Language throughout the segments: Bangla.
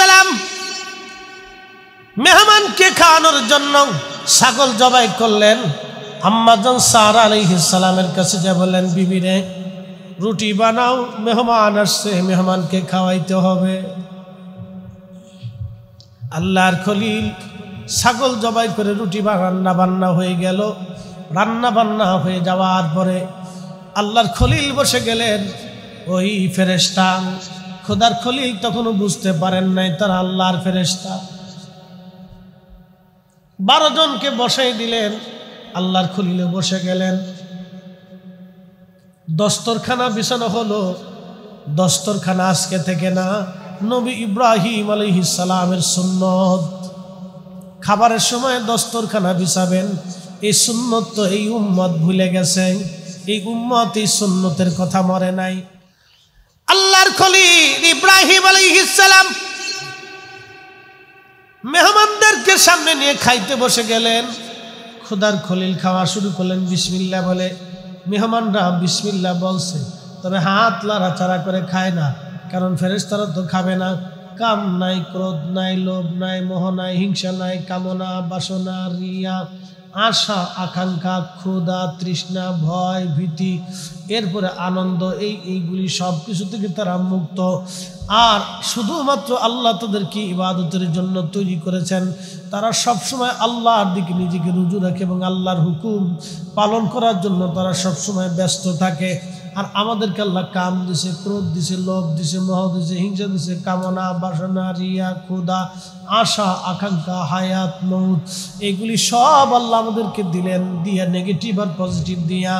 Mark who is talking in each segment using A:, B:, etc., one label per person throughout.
A: সালাম মেহমানকে খাওয়ানোর জন্য ছাগল জবাই করলেন আম্মাজন সার সালামের কাছে যা বললেন বিবিরে রুটি বানাও মেহমান আসছে মেহমানকে খাওয়াইতে হবে আল্লাহর খলিল ছাগল জবাই করে রুটি বা রান্না বান্না হয়ে গেল রান্না বান্না হয়ে যাওয়ার পরে আল্লাহর খলিল বসে গেলেন ওই ফেরেস্তান খোদার খলিল তখনও বুঝতে পারেন নাই তার আল্লাহর ফেরেস্তা বারো জনকে বসাই দিলেন আল্লাহর খলিলে বসে গেলেন দস্তরখানা বিছানো হলো দস্তরখানা আজকে থেকে না নবী ইব্রাহিম সালামের সুন্নত খাবারের সময় দস্তরখানা বিছাবেন এই সুন্নত তো এই উম্মত ভুলে গেছে এই উম্মত এই সুন্নতের কথা মরে নাই আল্লাহর খলিল ইব্রাহিম আলাইহিসালাম মেহমানদেরকে সামনে নিয়ে খাইতে বসে গেলেন খুদার খলিল খাওয়া শুরু করলেন বিসমিল্লা বলে মেহমানরা বিসমিল্লা বলছে তবে হাত লাড়াচাড়া করে খায় না কারণ ফেরেস্তারা তো খাবে না কাম নাই ক্রোধ নাই লোভ নাই মোহ নাই হিংসা নাই কামনা বাসনা রিয়া আশা আকাঙ্ক্ষা ক্ষুধা তৃষ্ণা ভয় ভীতি এরপরে আনন্দ এই এইগুলি সব কিছু থেকে তারা মুক্ত আর শুধুমাত্র আল্লাহ তাদেরকে ইবাদতের জন্য তৈরি করেছেন তারা সবসময় আল্লাহর দিকে নিজেকে রুজু রাখে এবং আল্লাহর হুকুম পালন করার জন্য তারা সবসময় ব্যস্ত থাকে আর আমাদেরকে আল্লাহ কাম দিছে ক্রোধ দিছে লোভ দিছে মহ দিছে হিংসা দিছে কামনা বাসনা রিয়া ক্ষুদা আশা আকাঙ্ক্ষা হায়াত মৌত এগুলি সব আল্লাহ আমাদেরকে দিলেন দিয়া নেগেটিভ আর পজিটিভ দিয়া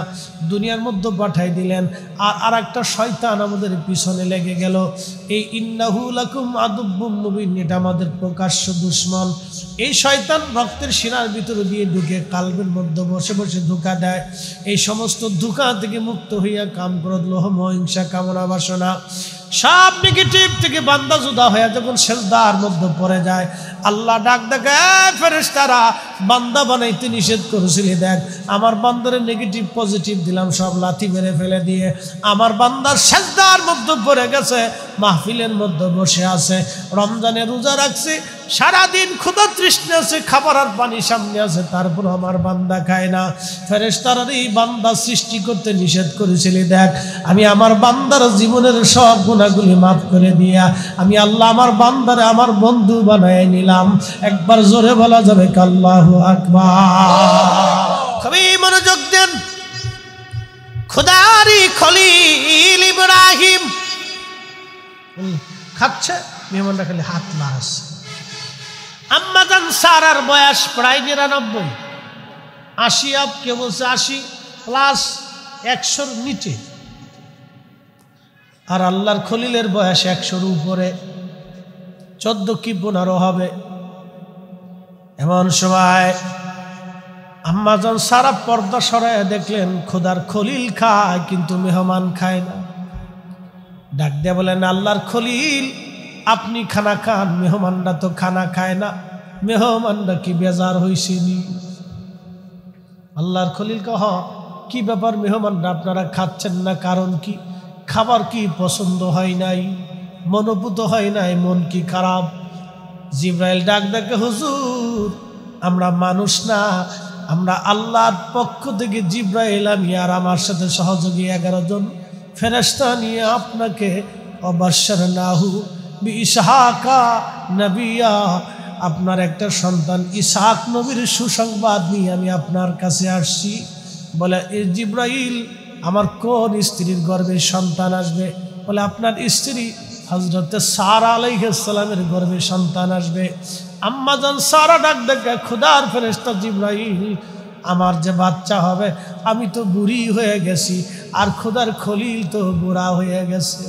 A: দুনিয়ার মধ্যে পাঠাই দিলেন আর আর একটা শয়তান আমাদের পিছনে লেগে গেল এই ইন্নাহুল আকুম আদব্য মুবিন এটা আমাদের প্রকাশ্য দুশ্মন এই শয়তান রক্তের শিরার ভিতরে দিয়ে ঢুকে কালবের মধ্যে বসে বসে ধোকা দেয় এই সমস্ত ধোকা থেকে মুক্ত হইয়া কাম করত লোহ মহিংসা কামনা বাসনা সব নেগেটিভ থেকে বান্দা জুদা হয়ে যখন সেজদার মধ্যে পড়ে যায় আল্লাহ ডাক দেখে ফেরেস্তারা বান্দা বানাইতে নিষেধ করেছিলি দেখ আমার বান্দারে নেগেটিভ পজিটিভ দিলাম সব লাথি মেরে ফেলে দিয়ে আমার বান্দার সেজদার মধ্যে পড়ে গেছে মাহফিলের মধ্যে বসে আছে রমজানে রোজা রাখছে সারাদিন ক্ষুদা তৃষ্ণে আছে খাবার আর পানি সামনে আছে তারপর আমার বান্দা খায় না ফেরেস্তারার এই বান্দা সৃষ্টি করতে নিষেধ করেছিলি দেখ আমি আমার বান্দার জীবনের সব গুণ গুনাগুলি মাফ করে দিয়া আমি আল্লাহ আমার বান্দারে আমার বন্ধু বানাই নিলাম একবার জোরে বলা যাবে কাল্লাহ আকবার মনোযোগ দেন খুদারি খলি ইব্রাহিম খাচ্ছে মেহমানরা খালি হাত না আম্মা লাস সার আর বয়স প্রায় নিরানব্বই আশি আপ কে বলছে আশি প্লাস একশোর নিচে আর আল্লাহর খলিলের বয়স একশোর উপরে চোদ্দ কি পনেরো হবে এমন সময় আম্মাজন সারা পর্দা সরাইয়া দেখলেন খোদার খলিল খায় কিন্তু মেহমান খায় না ডাক দিয়ে বলেন আল্লাহর খলিল আপনি খানা খান মেহমানরা তো খানা খায় না মেহমানরা কি বেজার হইসেনি আল্লাহর খলিল কহ কি ব্যাপার মেহমানরা আপনারা খাচ্ছেন না কারণ কি খাবার কি পছন্দ হয় নাই মনোভূত হয় নাই মন কি খারাপ জিব্রাইল ডাক ডাকে হুজুর আমরা মানুষ না আমরা আল্লাহর পক্ষ থেকে জিব্রাইল আমি আর আমার সাথে সহযোগী এগারো জন ফেরেস্তা নিয়ে আপনাকে অবসর নাহু ইসাহাকা নবিয়া আপনার একটা সন্তান ইসাহাক নবীর সুসংবাদ নিয়ে আমি আপনার কাছে আসছি বলে এ জিব্রাইল আমার কোন স্ত্রীর গর্বে সন্তান আসবে বলে আপনার স্ত্রী হজরতে সারা আলাইসালামের গর্বে সন্তান আসবে আম্মাজন সারা ডাক ডাকা খুদার ফেরেস্তা জিব্রাহিম আমার যে বাচ্চা হবে আমি তো বুড়ি হয়ে গেছি আর খোদার খলিল তো বুড়া হয়ে গেছে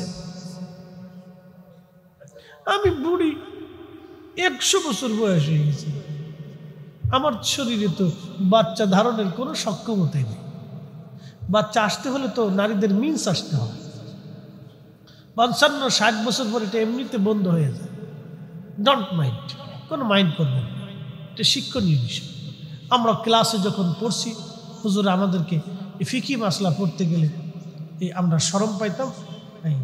A: আমি বুড়ি একশো বছর বয়স হয়ে গেছি আমার শরীরে তো বাচ্চা ধারণের কোনো সক্ষমতাই নেই বাচ্চা আসতে হলে তো নারীদের মিন্স আসতে হয় পঞ্চান্ন ষাট বছর পর এটা এমনিতে বন্ধ হয়ে যায় ডন্ট মাইন্ড কোনো মাইন্ড করবেন না এটা শিক্ষণীয় বিষয় আমরা ক্লাসে যখন পড়ছি হুজুর আমাদেরকে ফিকি মাসলা পড়তে গেলে এই আমরা সরম পাইতাম এই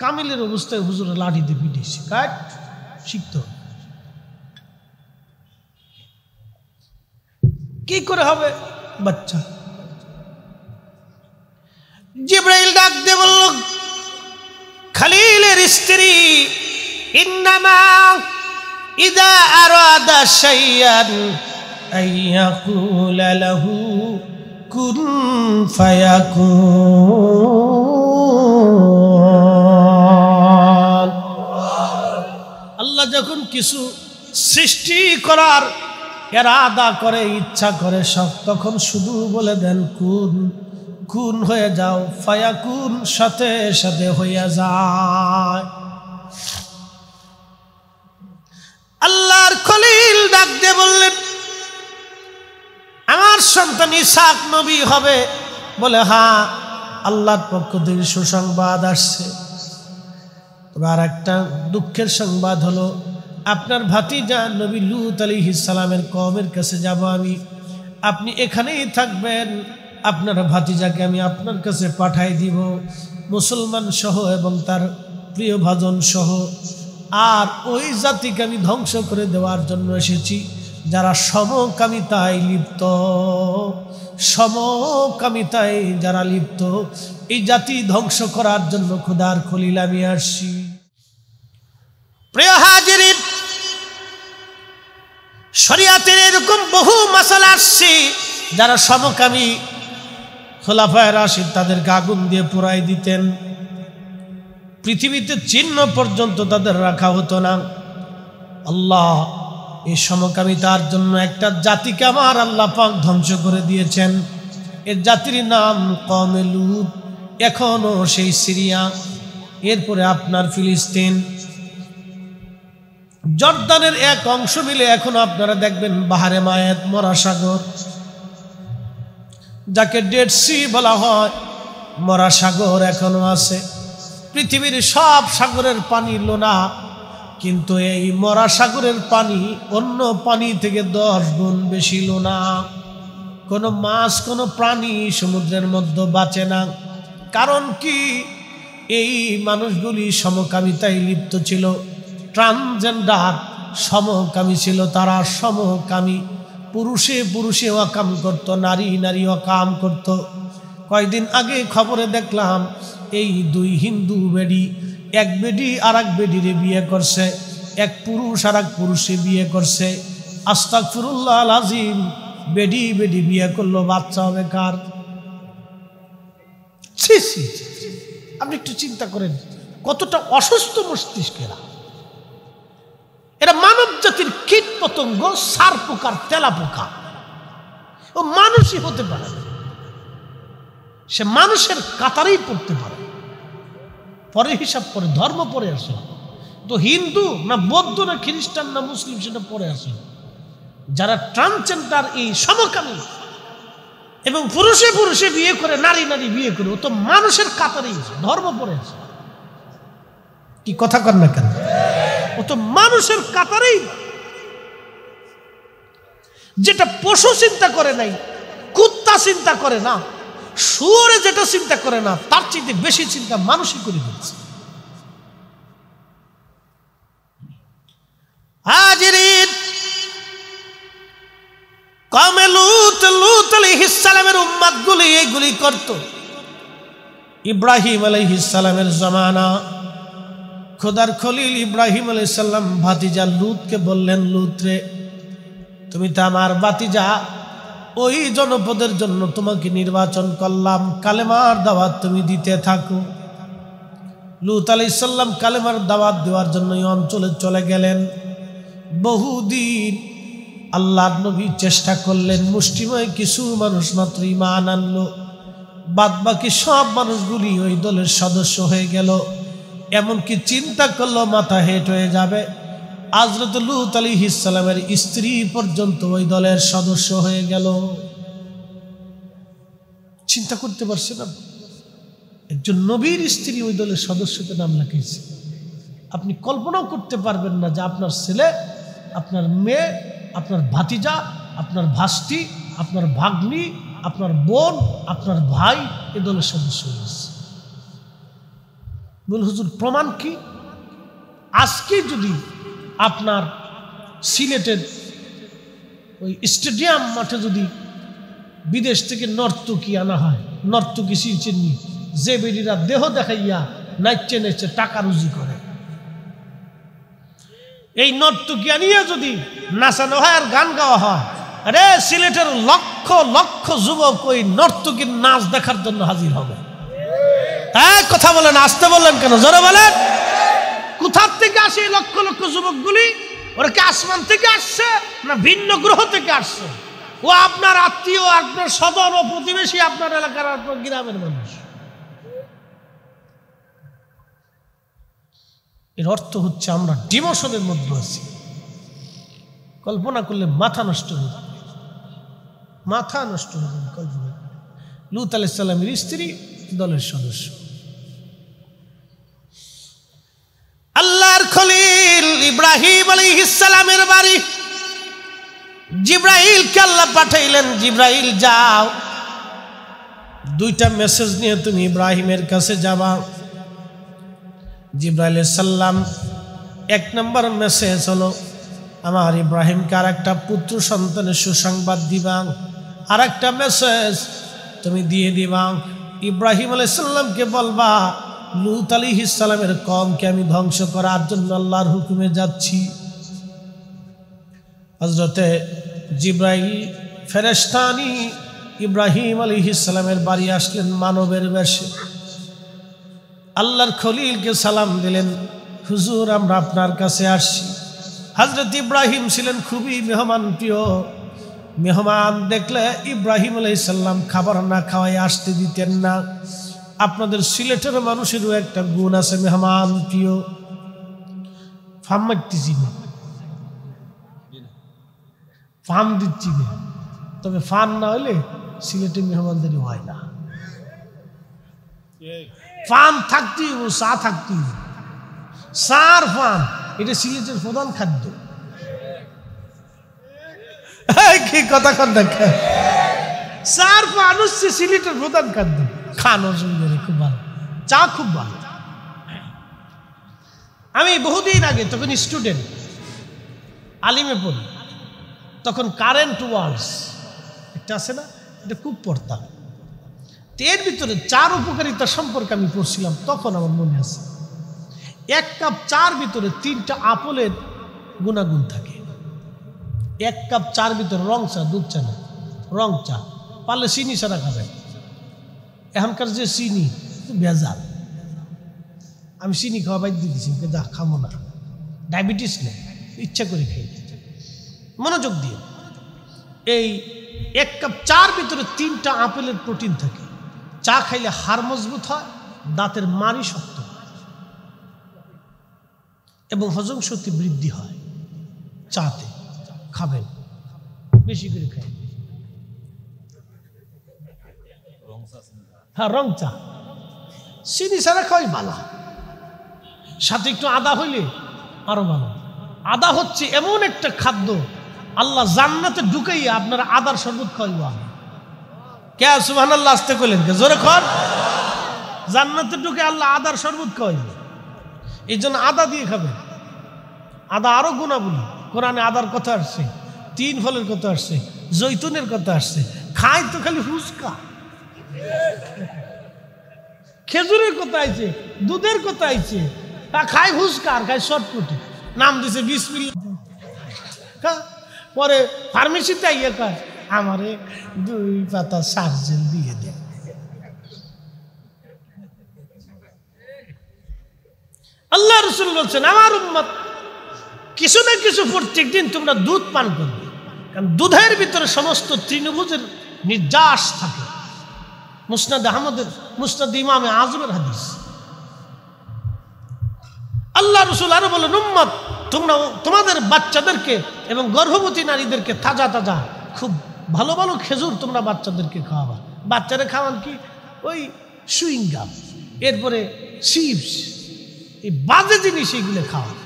A: কামিলের অবস্থায় হুজুর লাঠি দিয়ে পিটিয়েছি কাট শিখত কি কী করে হবে বাচ্চা জিব্রাইল ডাক দে বলল খালিলের স্ত্রী ইন্নামা ইদা আরাদা শাইয়ান আইয়াকুল লাহু কুন ফায়াকু আল্লাহ যখন কিছু সৃষ্টি করার এরাদা করে ইচ্ছা করে সব তখন শুধু বলে দেন কুন খুন হয়ে যাও ফায়াকুন সাথে সাথে হইয়া যায় আল্লাহর খলিল ডাক দিয়ে বললেন আমার সন্তান ইসাক নবী হবে বলে হা হ্যাঁ, আল্লাহর পক্ষ থেকে সুসংবাদ আসছে তবে আর একটা দুঃখের সংবাদ হলো আপনার যা নবী লুত আলী ইসালামের কমের কাছে যাব আমি আপনি এখানেই থাকবেন আপনার ভাতিজাকে আমি আপনার কাছে পাঠাই দিব মুসলমান সহ এবং তার প্রিয় ভাজন সহ আর ওই জাতিকে আমি ধ্বংস করে দেওয়ার জন্য এসেছি যারা সমকামিতায় লিপ্ত সমকামিতায় যারা লিপ্ত এই জাতি ধ্বংস করার জন্য খুদার খলিল আমি আসছি প্রিয় হাজির শরিয়াতের এরকম বহু মশলা আসছে যারা সমকামী খোলাফায় রাশিদ তাদের গাগুন দিয়ে পুরাই দিতেন পৃথিবীতে চিহ্ন পর্যন্ত তাদের রাখা হতো না আল্লাহ এই সমকামিতার জন্য একটা জাতিকে আমার আল্লাহ পাক ধ্বংস করে দিয়েছেন এর জাতির নাম কমে লুত এখনও সেই সিরিয়া এরপরে আপনার ফিলিস্তিন জর্দানের এক অংশ মিলে এখন আপনারা দেখবেন বাহারে মায়াত মরা সাগর যাকে ডেড সি বলা হয় মরা সাগর এখনো আছে পৃথিবীর সব সাগরের পানি লোনা কিন্তু এই মরা সাগরের পানি অন্য পানি থেকে দশ গুণ বেশি লোনা কোনো মাছ কোনো প্রাণী সমুদ্রের মধ্যে বাঁচে না কারণ কি এই মানুষগুলি সমকামিতায় লিপ্ত ছিল ট্রান্সজেন্ডার সমকামী ছিল তারা সমকামী পুরুষে পুরুষে অকাম করত নারী নারী অকাম করত কয়দিন আগে খবরে দেখলাম এই দুই হিন্দু বেডি এক বেডি আর এক বেডিরে বিয়ে করছে এক পুরুষ আর এক পুরুষে বিয়ে করছে আস্তাক ফিরুল্লাহ আজিম বেডি বেডি বিয়ে করলো বাচ্চা হবে কার আপনি একটু চিন্তা করেন কতটা অসুস্থ মস্তিষ্কেরা এরা মানব জাতির কীট পতঙ্গ সার পোকার তেলা পোকা ও মানুষই হতে পারে সে মানুষের কাতারেই পড়তে পারে পরে হিসাব করে ধর্ম পরে আসে তো হিন্দু না বৌদ্ধ না খ্রিস্টান না মুসলিম সেটা পরে আসে যারা ট্রান্সজেন্ডার এই সমকামী এবং পুরুষে পুরুষে বিয়ে করে নারী নারী বিয়ে করে ও তো মানুষের কাতারেই ধর্ম পড়ে আছে কি কথা কর না কেন অত মানুষের কাতারেই যেটা পশু চিন্তা করে নাই কুত্তা চিন্তা করে না শুয়োরে যেটা চিন্তা করে না তার চেয়ে বেশি চিন্তা মানুষই করে দিচ্ছে হাজিরিন কমে লুত লুত ইব্রাহিম আলহিসালামের জমানা খোদার খলিল ইব্রাহিম সাল্লাম ভাতিজা লুতকে বললেন লুতরে তুমি তো আমার ভাতিজা ওই জনপদের জন্য তোমাকে নির্বাচন করলাম কালেমার দাওয়াত তুমি দিতে থাকো লুত আলাইসাল্লাম কালেমার দাওয়াত দেওয়ার জন্য এই অঞ্চলে চলে গেলেন বহুদিন আল্লাহ নবী চেষ্টা করলেন মুষ্টিময় কিছু মানুষ মাত্র ইমান আনলো বাদ বাকি সব মানুষগুলি ওই দলের সদস্য হয়ে গেল এমনকি চিন্তা করলো মাথা হেট হয়ে যাবে আজরতুল্লুত আলী ইসালামের স্ত্রী পর্যন্ত ওই দলের সদস্য হয়ে গেল চিন্তা করতে পারছে না একজন নবীর স্ত্রী ওই দলের সদস্যকে নাম লাগিয়েছে আপনি কল্পনাও করতে পারবেন না যে আপনার ছেলে আপনার মেয়ে আপনার ভাতিজা আপনার ভাস্তি আপনার ভাগ্নি আপনার বোন আপনার ভাই এ দলের সদস্য হয়েছে বল হুজুর প্রমাণ কি আজকে যদি আপনার সিলেটের ওই স্টেডিয়াম মাঠে যদি বিদেশ থেকে নর্তকি আনা হয় নর্তকি শিল্পী যে বেরিরা দেহ দেখাইয়া নাচছে নেচে টাকা রুজি করে এই নর্তকি আনিয়ে যদি নাচানো হয় আর গান গাওয়া হয় আরে সিলেটের লক্ষ লক্ষ যুবক ওই নর্তকির নাচ দেখার জন্য হাজির হবে হ্যাঁ কথা বলেন আসতে বললেন কেন জোরে বলেন কোথার থেকে আসে এই লক্ষ লক্ষ যুবকগুলি ওরা কি আসমান থেকে আসছে না ভিন্ন গ্রহ থেকে আসছে ও আপনার আত্মীয় আপনার সদর ও প্রতিবেশী আপনার এলাকার আপনার গ্রামের মানুষ এর অর্থ হচ্ছে আমরা ডিমোশনের মধ্যে আছি কল্পনা করলে মাথা নষ্ট হয়ে যাবে মাথা নষ্ট হয়ে যাবে কল্পনা লুত আলাইসাল্লামের স্ত্রী দলের সদস্য আল্লাহর খলিল ইব্রাহিম আলী ইসালামের বাড়ি কে আল্লাহ পাঠাইলেন জিব্রাহিল যাও দুইটা মেসেজ নিয়ে তুমি ইব্রাহিমের কাছে যাবা জিব্রাহিল সাল্লাম এক নম্বর মেসেজ হলো আমার ইব্রাহিমকে আর একটা পুত্র সন্তানের সুসংবাদ দিবাং আর একটা মেসেজ তুমি দিয়ে দিবাং ইব্রাহিম আলাইসাল্লামকে বলবা লুত আলী ইসালামের কমকে আমি ধ্বংস করার জন্য আল্লাহর হুকুমে যাচ্ছি হজরতে জিব্রাইল ফেরেস্তানি ইব্রাহিম আলী ইসালামের বাড়ি আসলেন মানবের বেশে আল্লাহর খলিলকে সালাম দিলেন হুজুর আমরা আপনার কাছে আসছি হজরত ইব্রাহিম ছিলেন খুবই মেহমান প্রিয় মেহমান দেখলে ইব্রাহিম সাল্লাম খাবার না খাওয়াই আসতে দিতেন না আপনাদের সিলেটের মানুষেরও একটা গুণ আছে মেহমান প্রিয় ফাম্মার চিনি ফান দিচ্ছি না তবে না হলে সিলেটে হয় না থাকতেই চা থাকতেই সার ফার্ম এটা সিলেটের প্রধান খাদ্য কি কথা কন সার ফান হচ্ছে সিলেটের প্রধান খাদ্য খান অসুবিধা চা খুব ভালো আমি বহুদিন আগে তখন স্টুডেন্ট আলিমে পড়ি তখন কারেন্ট ওয়ার্ডস একটা আছে না এটা খুব পড়তাম এর ভিতরে চার উপকারিতা সম্পর্কে আমি পড়ছিলাম তখন আমার মনে আছে এক কাপ চার ভিতরে তিনটা আপলের গুণাগুণ থাকে এক কাপ চার ভিতরে রং চা দুধ চা না রং চা পারলে চিনি চা রাখা যায় এখনকার যে চিনি কিন্তু বেজাল আমি চিনি খাওয়া বাদ দিয়ে দিয়েছি কিন্তু খাবো না ডায়াবেটিস নেই ইচ্ছা করে খাই মনোযোগ দিয়ে এই এক কাপ চার ভিতরে তিনটা আপেলের প্রোটিন থাকে চা খাইলে হাড় মজবুত হয় দাঁতের মারি শক্ত এবং হজম শক্তি বৃদ্ধি হয় চাতে খাবেন বেশি করে খাই হ্যাঁ রং চা চিনি ছাড়া কয় বালা সাথে একটু আদা হইলে আরো ভালো আদা হচ্ছে এমন একটা খাদ্য আল্লাহ জান্নাতে ঢুকেই আপনার আদার শরবত খাওয়াইব কে সুহান আল্লাহ আসতে কইলেন কে জোরে খন জান্নাতে ঢুকে আল্লাহ আদার শরবত খাওয়াইব এই জন্য আদা দিয়ে খাবেন আদা আরও গুণাবলী কোরআনে আদার কথা আসছে তিন ফলের কথা আসছে জৈতুনের কথা আসছে খায় তো খালি ফুচকা খেজুরের কথা আইছে দুধের কথা আইছে খায় হুস্কার খায় শটপুটি নাম দিছে বিসমিল্লা পরে ফার্মেসিতে ইয়ে কর আমারে দুই পাতা সার্জেন দিয়ে দে আল্লাহ রসুল বলছেন আমার উম্মত কিছু না কিছু প্রত্যেক দিন তোমরা দুধ পান করবে কারণ দুধের ভিতরে সমস্ত তৃণভোজের নির্যাস থাকে মুসনাদ আহমদের মুসনাদ ইমামে আজমের হাদিস আল্লাহ রসুল আরো বলেন উম্মত তোমরা তোমাদের বাচ্চাদেরকে এবং গর্ভবতী নারীদেরকে তাজা তাজা খুব ভালো ভালো খেজুর তোমরা বাচ্চাদেরকে খাওয়াবা বাচ্চারা খাওয়ান কি ওই সুইংগাম এরপরে চিপস এই বাজে জিনিস এগুলো খাওয়ান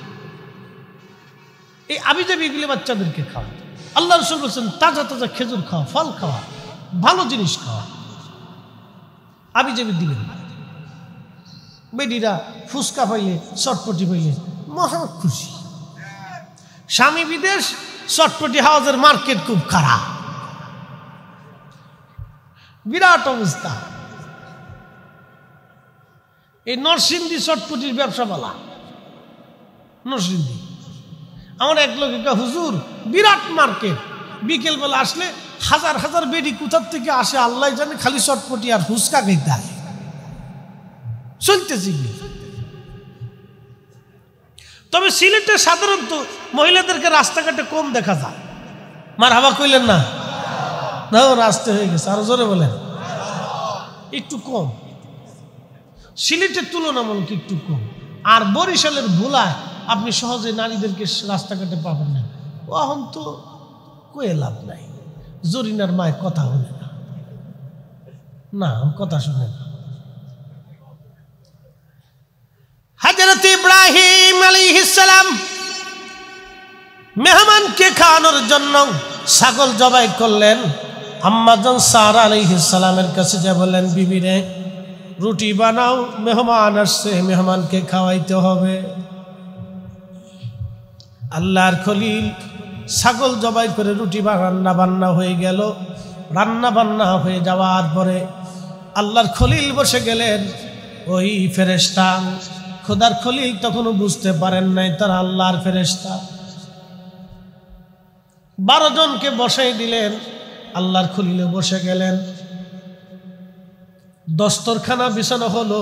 A: এই আবিজাবি এগুলো বাচ্চাদেরকে খাওয়া আল্লাহ রসুল বলছেন তাজা তাজা খেজুর খাওয়া ফল খাওয়া ভালো জিনিস খাওয়া আবি জবি দিবেন বেডিরা ফুচকা পাইলে চটপটি পাইলে মহা খুশি স্বামী বিদেশ চটপটি হাউসের মার্কেট খুব খারাপ বিরাট অবস্থা এই নরসিংদী চটপটির বলা নরসিংদী আমার এক লোক হুজুর বিরাট মার্কেট বিকেলবেলা আসলে হাজার হাজার বেডি কোথার থেকে আসে আল্লাহ জানে খালি চটপটি আর হুসকা খেতে দেয় চলতেছি তবে সিলেটে সাধারণত মহিলাদেরকে রাস্তাঘাটে কম দেখা যায় মার হাবা কইলেন না না রাস্তা হয়ে গেছে আরো জোরে বলেন একটু কম সিলেটের তুলনামূলক একটু কম আর বরিশালের ভোলায় আপনি সহজে নারীদেরকে রাস্তাঘাটে পাবেন না এখন তো কয়ে লাভ নাই জরিনার মায়ের কথা হলে না না কথা শুনে না হাজরত ইব্রাহিম আলাইহিসসালাম মেহমানকে খাওয়ানোর জন্য ছাগল জবাই করলেন আম্মাজন সার আলাইহিসসালামের কাছে যা বললেন বিবিরে রুটি বানাও মেহমান আসছে মেহমানকে খাওয়াইতে হবে আল্লাহর খলিল ছাগল জবাই করে রুটি বা রান্না বান্না হয়ে গেল রান্না বান্না হয়ে যাওয়ার পরে আল্লাহর খলিল বসে গেলেন ওই ফেরেস্তা খোদার খলিল তখনও বুঝতে পারেন নাই তার আল্লাহর ফেরেস্তা বারো জনকে বসাই দিলেন আল্লাহর খলিলে বসে গেলেন দস্তরখানা বিছানো হলো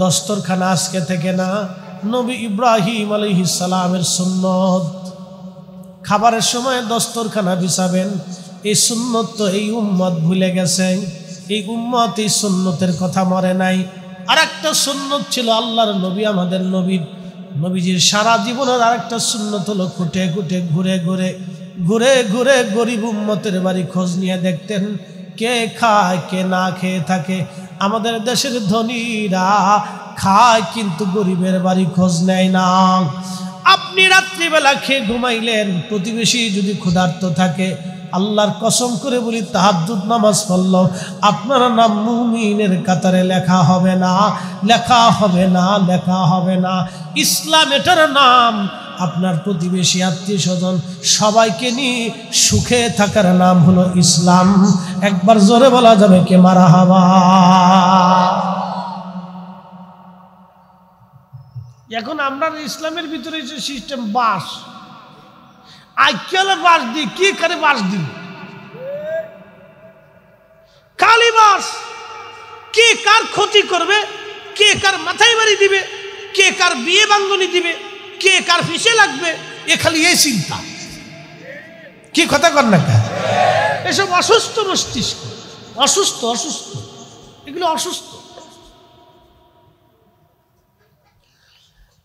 A: দস্তরখানা আজকে থেকে না নবী ইব্রাহিম আলহিসালামের সুন্নত খাবারের সময় দস্তরখানা বিছাবেন এই সুন্নত তো এই উম্মত ভুলে গেছে এই উম্মত এই সুন্নতের কথা মরে নাই আর একটা সুন্নত ছিল আল্লাহর নবী আমাদের নবীর নবীজির সারা জীবনের আরেকটা সুন্নত হলো খুঁটে খুঁটে ঘুরে ঘুরে ঘুরে ঘুরে গরিব উম্মতের বাড়ি খোঁজ নিয়ে দেখতেন কে খায় কে না খেয়ে থাকে আমাদের দেশের ধনীরা খায় কিন্তু গরিবের বাড়ি খোঁজ নেয় না আপনি রাত্রিবেলা খেয়ে ঘুমাইলেন প্রতিবেশী যদি ক্ষুধার্ত থাকে আল্লাহর কসম করে বলি তাহাজুদ নামাজ পড়ল আপনার নাম মুমিনের কাতারে লেখা হবে না লেখা হবে না লেখা হবে না ইসলাম এটার নাম আপনার প্রতিবেশী আত্মীয় স্বজন সবাইকে নিয়ে সুখে থাকার নাম হলো ইসলাম একবার জোরে বলা যাবে কে মারা হবা এখন আমরা ইসলামের ভিতরে যে সিস্টেম বাস আইকেলে বাস দিই কি করে বাস দি কালি বাস কে কার ক্ষতি করবে কে কার মাথায় বাড়ি দিবে কে কার বিয়ে বাঙ্গনি দিবে কে কার ফিসে লাগবে এ খালি এই চিন্তা কি কথা কর না এসব অসুস্থ মস্তিষ্ক অসুস্থ অসুস্থ এগুলো অসুস্থ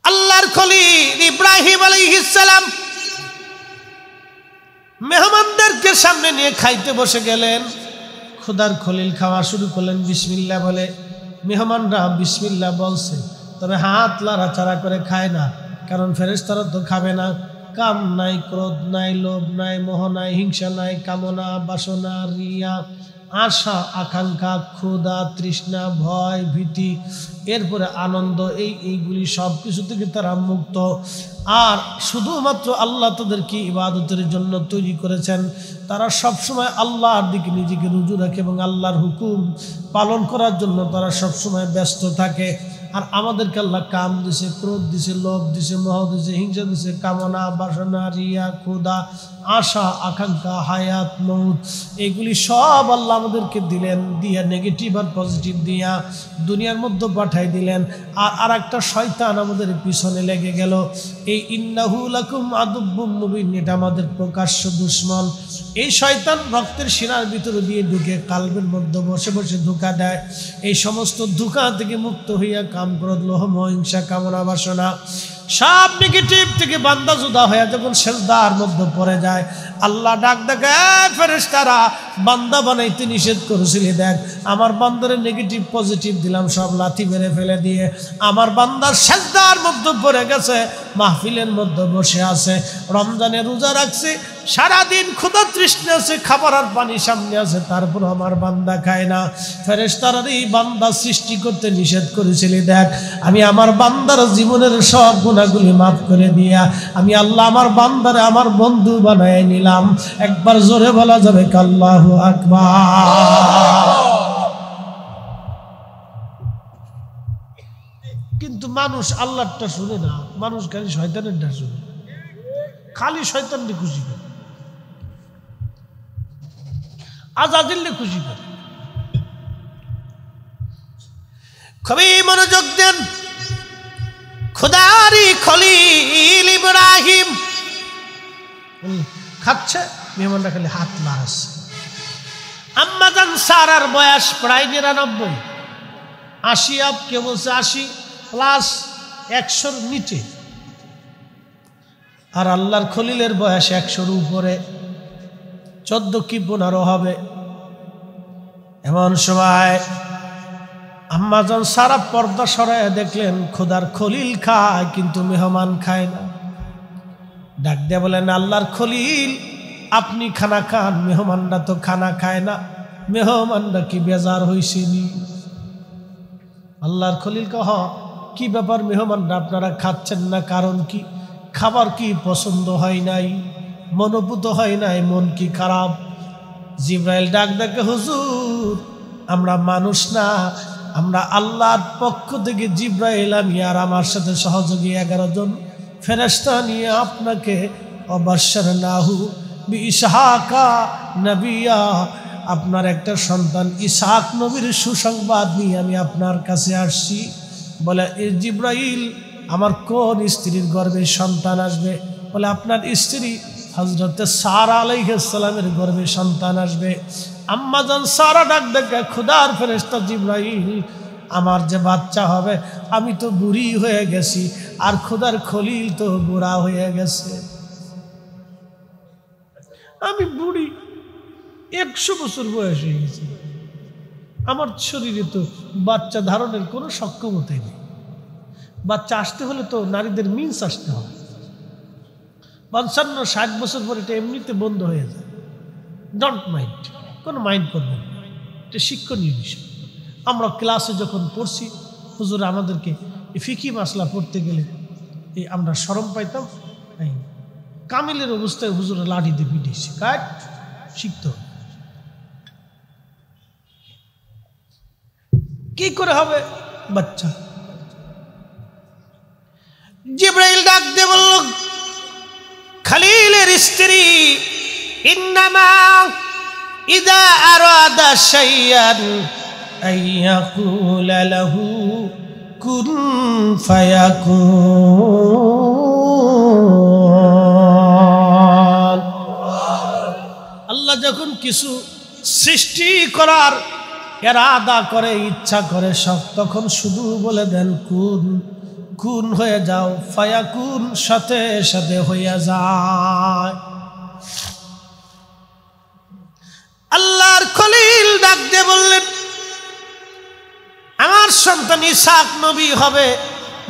A: আল্লাহর খলিল ইব্রাহিম আলাইহিসালাম মেহমানদেরকে সামনে নিয়ে খাইতে বসে গেলেন খুদার খলিল খাওয়া শুরু করলেন বিসমিল্লা বলে মেহমানরা বিসমিল্লা বলছে তবে হাত লাড়াচাড়া করে খায় না কারণ ফেরেস্তারা তো খাবে না কাম নাই ক্রোধ নাই লোভ নাই মোহ নাই হিংসা নাই কামনা বাসনা রিয়া আশা আকাঙ্ক্ষা ক্ষুধা তৃষ্ণা ভয় ভীতি এরপরে আনন্দ এই এইগুলি সব কিছু থেকে তারা মুক্ত আর শুধুমাত্র আল্লাহ তাদেরকে ইবাদতের জন্য তৈরি করেছেন তারা সবসময় আল্লাহর দিকে নিজেকে রুজু রাখে এবং আল্লাহর হুকুম পালন করার জন্য তারা সবসময় ব্যস্ত থাকে আর আমাদেরকে আল্লাহ কাম দিছে ক্রোধ দিছে লোভ দিছে মহ দিছে হিংসা দিছে কামনা বাসনা রিয়া ক্ষুদা আশা আকাঙ্ক্ষা হায়াত মৌত এগুলি সব আল্লাহ আমাদেরকে দিলেন দিয়া নেগেটিভ আর পজিটিভ দিয়া দুনিয়ার মধ্যে পাঠাই দিলেন আর আর একটা শয়তান আমাদের পিছনে লেগে গেল এই ইন্নাহুল আকুম আদব্য মুবিন এটা আমাদের প্রকাশ্য দুশ্মন এই শয়তান রক্তের শিরার ভিতরে দিয়ে ঢুকে কালবের মধ্যে বসে বসে ধোকা দেয় এই সমস্ত ধোকা থেকে মুক্ত হইয়া কাম করত লোহ মহিংসা কামনা বাসনা সব নেগেটিভ থেকে বান্দা জুদা হয়ে যখন সেজদার মধ্যে পড়ে যায় আল্লাহ ডাক দেখে ফেরেস্তারা বান্দা বানাইতে নিষেধ করেছিলি দেখ আমার বান্দারে নেগেটিভ পজিটিভ দিলাম সব লাথি মেরে ফেলে দিয়ে আমার বান্দার সেজদার মধ্যে পড়ে গেছে মাহফিলের মধ্যে বসে আছে রমজানে রোজা রাখছে সারাদিন ক্ষুদা তৃষ্ণে আছে খাবার আর পানি সামনে আছে তারপর আমার বান্দা খায় না ফেরেস্তারার এই বান্দা সৃষ্টি করতে নিষেধ করেছিলি দেখ আমি আমার বান্দার জীবনের সব গুণ গুনাগুলি মাফ করে দিয়া আমি আল্লাহ আমার বান্দারে আমার বন্ধু বানায় নিলাম একবার জোরে বলা যাবে কাল্লাহ কিন্তু মানুষ আল্লাহটা শুনে না মানুষ খালি শয়তানেরটা শুনে খালি শয়তানকে খুশি করে আজাদিল্লে খুশি করে খুবই মনোযোগ দেন খুদারি খলি ইব্রাহিম খাচ্ছে মেহমানরা খালি হাত মাস আম্মাজান সারার বয়স প্রায় নিরানব্বই আশি আপ কে বলছে আশি প্লাস একশোর নিচে আর আল্লাহর খলিলের বয়স একশোর উপরে চোদ্দ কিব্বন আরো হবে এমন সময় আম্মাজন সারা পর্দা সরাইয়া দেখলেন খোদার খলিল খায় কিন্তু মেহমান খায় না ডাক দিয়া বলেন আল্লাহর খলিল আপনি খানা খান মেহমানরা তো খানা খায় না মেহমানরা কি বেজার হইসেনি আল্লাহর খলিল কহ কি ব্যাপার মেহমানরা আপনারা খাচ্ছেন না কারণ কি খাবার কি পছন্দ হয় নাই মনোভূত হয় নাই মন কি খারাপ জিব্রাইল ডাক ডাকে হুজুর আমরা মানুষ না আমরা আল্লাহর পক্ষ থেকে জিব্রাইল আমি আর আমার সাথে সহযোগী এগারো জন ফেরেস্তা নিয়ে আপনাকে অবসর নাহু ইসাহাকা নবিয়া আপনার একটা সন্তান ইসাহাক নবীর সুসংবাদ নিয়ে আমি আপনার কাছে আসছি বলে এ জিব্রাহল আমার কোন স্ত্রীর গর্বে সন্তান আসবে বলে আপনার স্ত্রী হজরতে সারা আলাইহালামের গর্বে সন্তান আসবে আম্মাজান সারা ডাক দেখে খুদার ফেরেস্তা জিব্রাহিল আমার যে বাচ্চা হবে আমি তো বুড়ি হয়ে গেছি আর খুদার খলিল তো বুড়া হয়ে গেছে আমি বুড়ি একশো বছর বয়স হয়ে গেছি আমার শরীরে তো বাচ্চা ধারণের কোনো সক্ষমতাই নেই বাচ্চা আসতে হলে তো নারীদের মিন্স আসতে হবে পঞ্চান্ন ষাট বছর পর এটা এমনিতে বন্ধ হয়ে যায় ডোন্ট মাইন্ড কোনো মাইন্ড করবেন না এটা শিক্ষণীয় বিষয় আমরা ক্লাসে যখন পড়ছি হুজুর আমাদেরকে ফিকি মাসলা পড়তে গেলে এই আমরা সরম পাইতাম এই কামিলের অবস্থায় হুজুরা লাঠি দিয়ে পিটিয়েছে কাট শিখত কি করে হবে বাচ্চা জিব্রাইল ডাক দিয়ে বলল খালিলের স্ত্রী ইন্নামা ইদা আর আরাদা শাইয়ান আইয়াকুল লাহু কুন ফায়াকু আল্লাহ যখন কিছু সৃষ্টি করার এরাদা করে ইচ্ছা করে সব তখন শুধু বলে দেন কুন খুন হয়ে যাও ফায়াকুন সাথে সাথে হইয়া যায় আল্লাহর খলিল ডাক দিয়ে বললেন আমার সন্তান ইসাক নবী হবে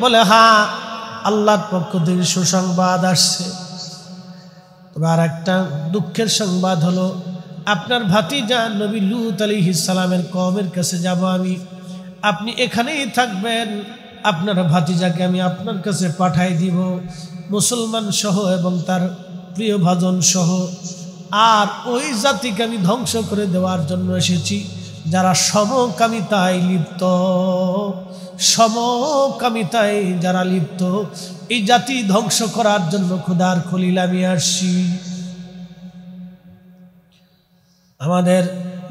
A: বলে হ্যাঁ আল্লাহর পক্ষ থেকে সুসংবাদ আসছে তবে আর একটা দুঃখের সংবাদ হলো আপনার ভাতিজা নবী লুত আলী ইসালামের কমের কাছে যাব আমি আপনি এখানেই থাকবেন আপনার ভাতিজাকে আমি আপনার কাছে পাঠাই দিব মুসলমান সহ এবং তার প্রিয় ভাজন সহ আর ওই জাতিকে আমি ধ্বংস করে দেওয়ার জন্য এসেছি যারা সমকামিতায় লিপ্ত সমকামিতায় যারা লিপ্ত এই জাতি ধ্বংস করার জন্য খুদার খলিল আমি আসছি আমাদের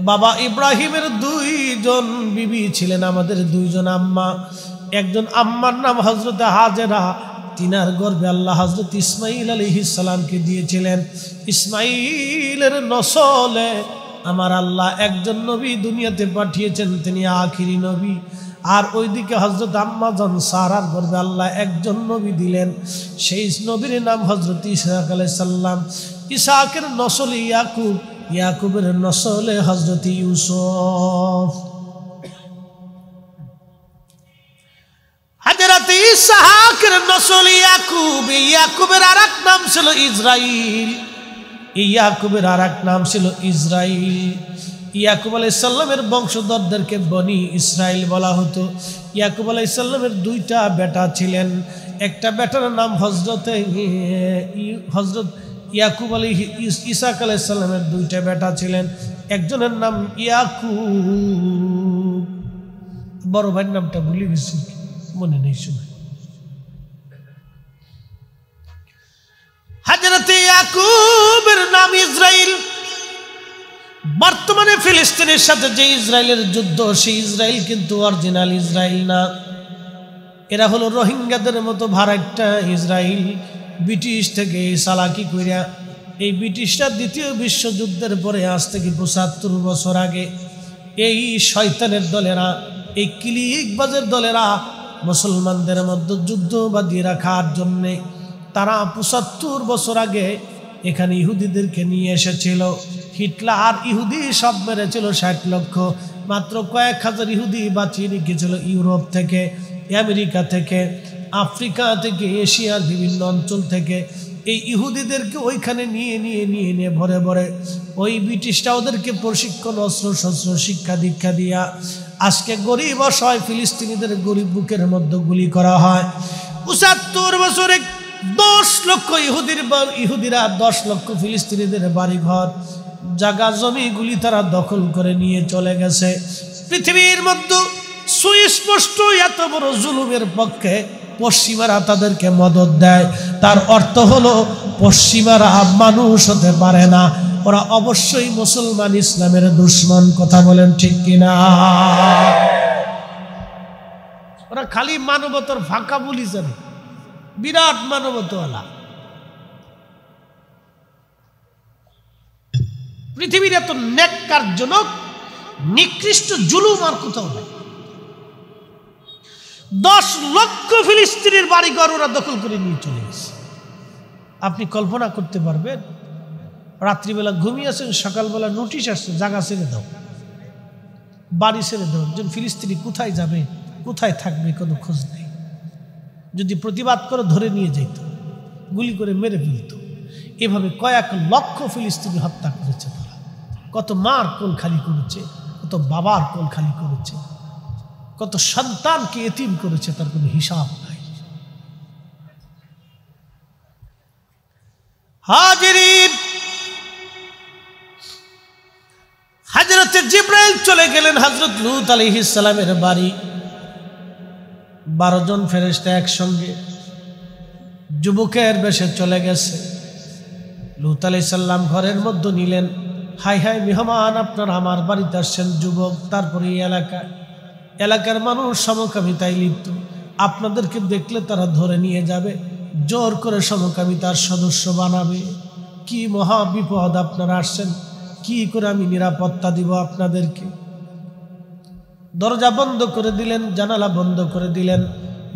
A: বাবা ইব্রাহিমের দুইজন বিবি ছিলেন আমাদের দুইজন আম্মা একজন আম্মার নাম হজরত হাজেরা তিনার গর্বে আল্লাহ হজরত ইসমাইল আলী ইসালামকে দিয়েছিলেন ইসমাইলের নসলে আমার আল্লাহ একজন নবী দুনিয়াতে পাঠিয়েছেন তিনি আখিরি নবী আর ওইদিকে হজরত আম্মাজন সারার গর্বে আল্লাহ একজন নবী দিলেন সেই নবীর নাম হজরত ইসাহাক সাল্লাম ইসাহাকের নসলে ইয়াকুব ইয়াকুবের নসলে হজরত ইউসফ হাজরাতে ইসাহাকের নসল ইয়াকুব ইয়াকুবের আর এক নাম ছিল ইসরাইল ইয়াকুবের আর এক নাম ছিল ইসরাইল ইয়াকুব আলাইসাল্লামের বংশধরদেরকে বনি ইসরায়েল বলা হতো ইয়াকুব আলাইসাল্লামের দুইটা বেটা ছিলেন একটা বেটার নাম হজরতে হজরত ইয়াকুব আলী ইসাক আলাইসাল্লামের দুইটা বেটা ছিলেন একজনের নাম ইয়াকু বড় ভাইয়ের নামটা ভুলে গেছি মনে নেই সময় হাজরতে ইয়াকুবের নাম ইসরায়েল বর্তমানে ফিলিস্তিনের সাথে যে ইসরায়েলের যুদ্ধ সেই ইসরায়েল কিন্তু অরিজিনাল ইসরায়েল না এরা হলো রোহিঙ্গাদের মতো ভার একটা ইসরায়েল ব্রিটিশ থেকে সালাকি কইরা এই ব্রিটিশরা দ্বিতীয় বিশ্বযুদ্ধের পরে আজ থেকে পঁচাত্তর বছর আগে এই শয়তানের দলেরা এই ক্লিকবাজের দলেরা মুসলমানদের মধ্যে যুদ্ধ বাঁধিয়ে রাখার জন্যে তারা পঁচাত্তর বছর আগে এখানে ইহুদিদেরকে নিয়ে এসেছিল হিটলার ইহুদি সব মেরেছিল ষাট লক্ষ মাত্র কয়েক হাজার ইহুদি বাঁচিয়ে রেখেছিল ইউরোপ থেকে আমেরিকা থেকে আফ্রিকা থেকে এশিয়ার বিভিন্ন অঞ্চল থেকে এই ইহুদিদেরকে ওইখানে নিয়ে নিয়ে নিয়ে নিয়ে ভরে ভরে ওই ব্রিটিশরা ওদেরকে প্রশিক্ষণ অস্ত্র শস্ত্র শিক্ষা দীক্ষা দিয়া আজকে গরিব অসহায় ফিলিস্তিনিদের গরিব বুকের মধ্যে গুলি করা হয় পঁচাত্তর বছরে দশ লক্ষ ইহুদির ইহুদিরা দশ লক্ষ ফিলিস্তিনিদের বাড়িঘর জাগা জমিগুলি তারা দখল করে নিয়ে চলে গেছে পৃথিবীর মধ্যে সুস্পষ্ট এত বড় জুলুমের পক্ষে পশ্চিমারা তাদেরকে মদত দেয় তার অর্থ হলো পশ্চিমারা মানুষ হতে পারে না ওরা অবশ্যই মুসলমান ইসলামের দুশ্মন কথা বলেন ঠিক কিনা ওরা খালি মানবতার ফাঁকা বলি জানে বিরাট মানবতাওয়ালা পৃথিবীর এত ন্যাক্কারজনক নিকৃষ্ট জুলুম আর কোথাও নেই দশ লক্ষ ফিলিস্তিনের বাড়িঘর ওরা দখল করে নিয়ে চলে গেছে আপনি কল্পনা করতে পারবেন রাত্রিবেলা ঘুমিয়েছেন সকালবেলা নোটিশ আসছে জায়গা ছেড়ে দাও বাড়ি ছেড়ে দাও একজন ফিলিস্তিনি কোথায় যাবে কোথায় থাকবে কোনো খোঁজ নেই যদি প্রতিবাদ করে ধরে নিয়ে যেত গুলি করে মেরে ফেলত এভাবে কয়েক লক্ষ ফিলিস্তিনি হত্যা করেছে তারা কত মার কোল খালি করেছে কত বাবার কোল খালি করেছে কত সন্তানকে এতিম করেছে তার কোনো হিসাব নাই হাজির হাজরতে জিব্রাইল চলে গেলেন হজরত লুত আলি ইসালামের বাড়ি বারো জন ফেরেস্তা একসঙ্গে যুবকের বেশে চলে গেছে লুত আলি সাল্লাম ঘরের মধ্যে নিলেন হাই হাই মেহমান আপনার আমার বাড়িতে আসছেন যুবক তারপরে এই এলাকায় এলাকার মানুষ সমকামিতায় লিপ্ত আপনাদেরকে দেখলে তারা ধরে নিয়ে যাবে জোর করে সমকামিতার সদস্য বানাবে কি মহা বিপদ আপনারা আসছেন কি করে আমি নিরাপত্তা দিব আপনাদেরকে দরজা বন্ধ করে দিলেন জানালা বন্ধ করে দিলেন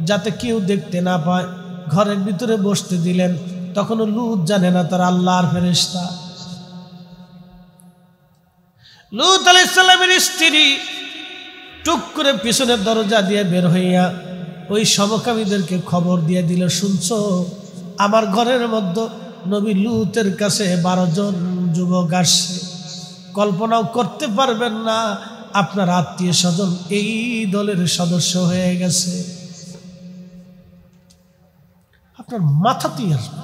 A: যাতে কেউ দেখতে না পায় ঘরের ভিতরে বসতে দিলেন তখনও লুত জানে না তার আল্লাহর ফেরেস্তা লুত আলাইসাল্লামের স্ত্রী টুক করে পিছনের দরজা দিয়ে বের হইয়া ওই সমকামীদেরকে খবর দিয়ে দিল শুনছ আমার ঘরের মধ্যে নবী লুতের কাছে বারো জন যুবক আসছে কল্পনাও করতে পারবেন না আপনার আত্মীয় স্বজন এই দলের সদস্য হয়ে গেছে আপনার মাথাতেই আসবে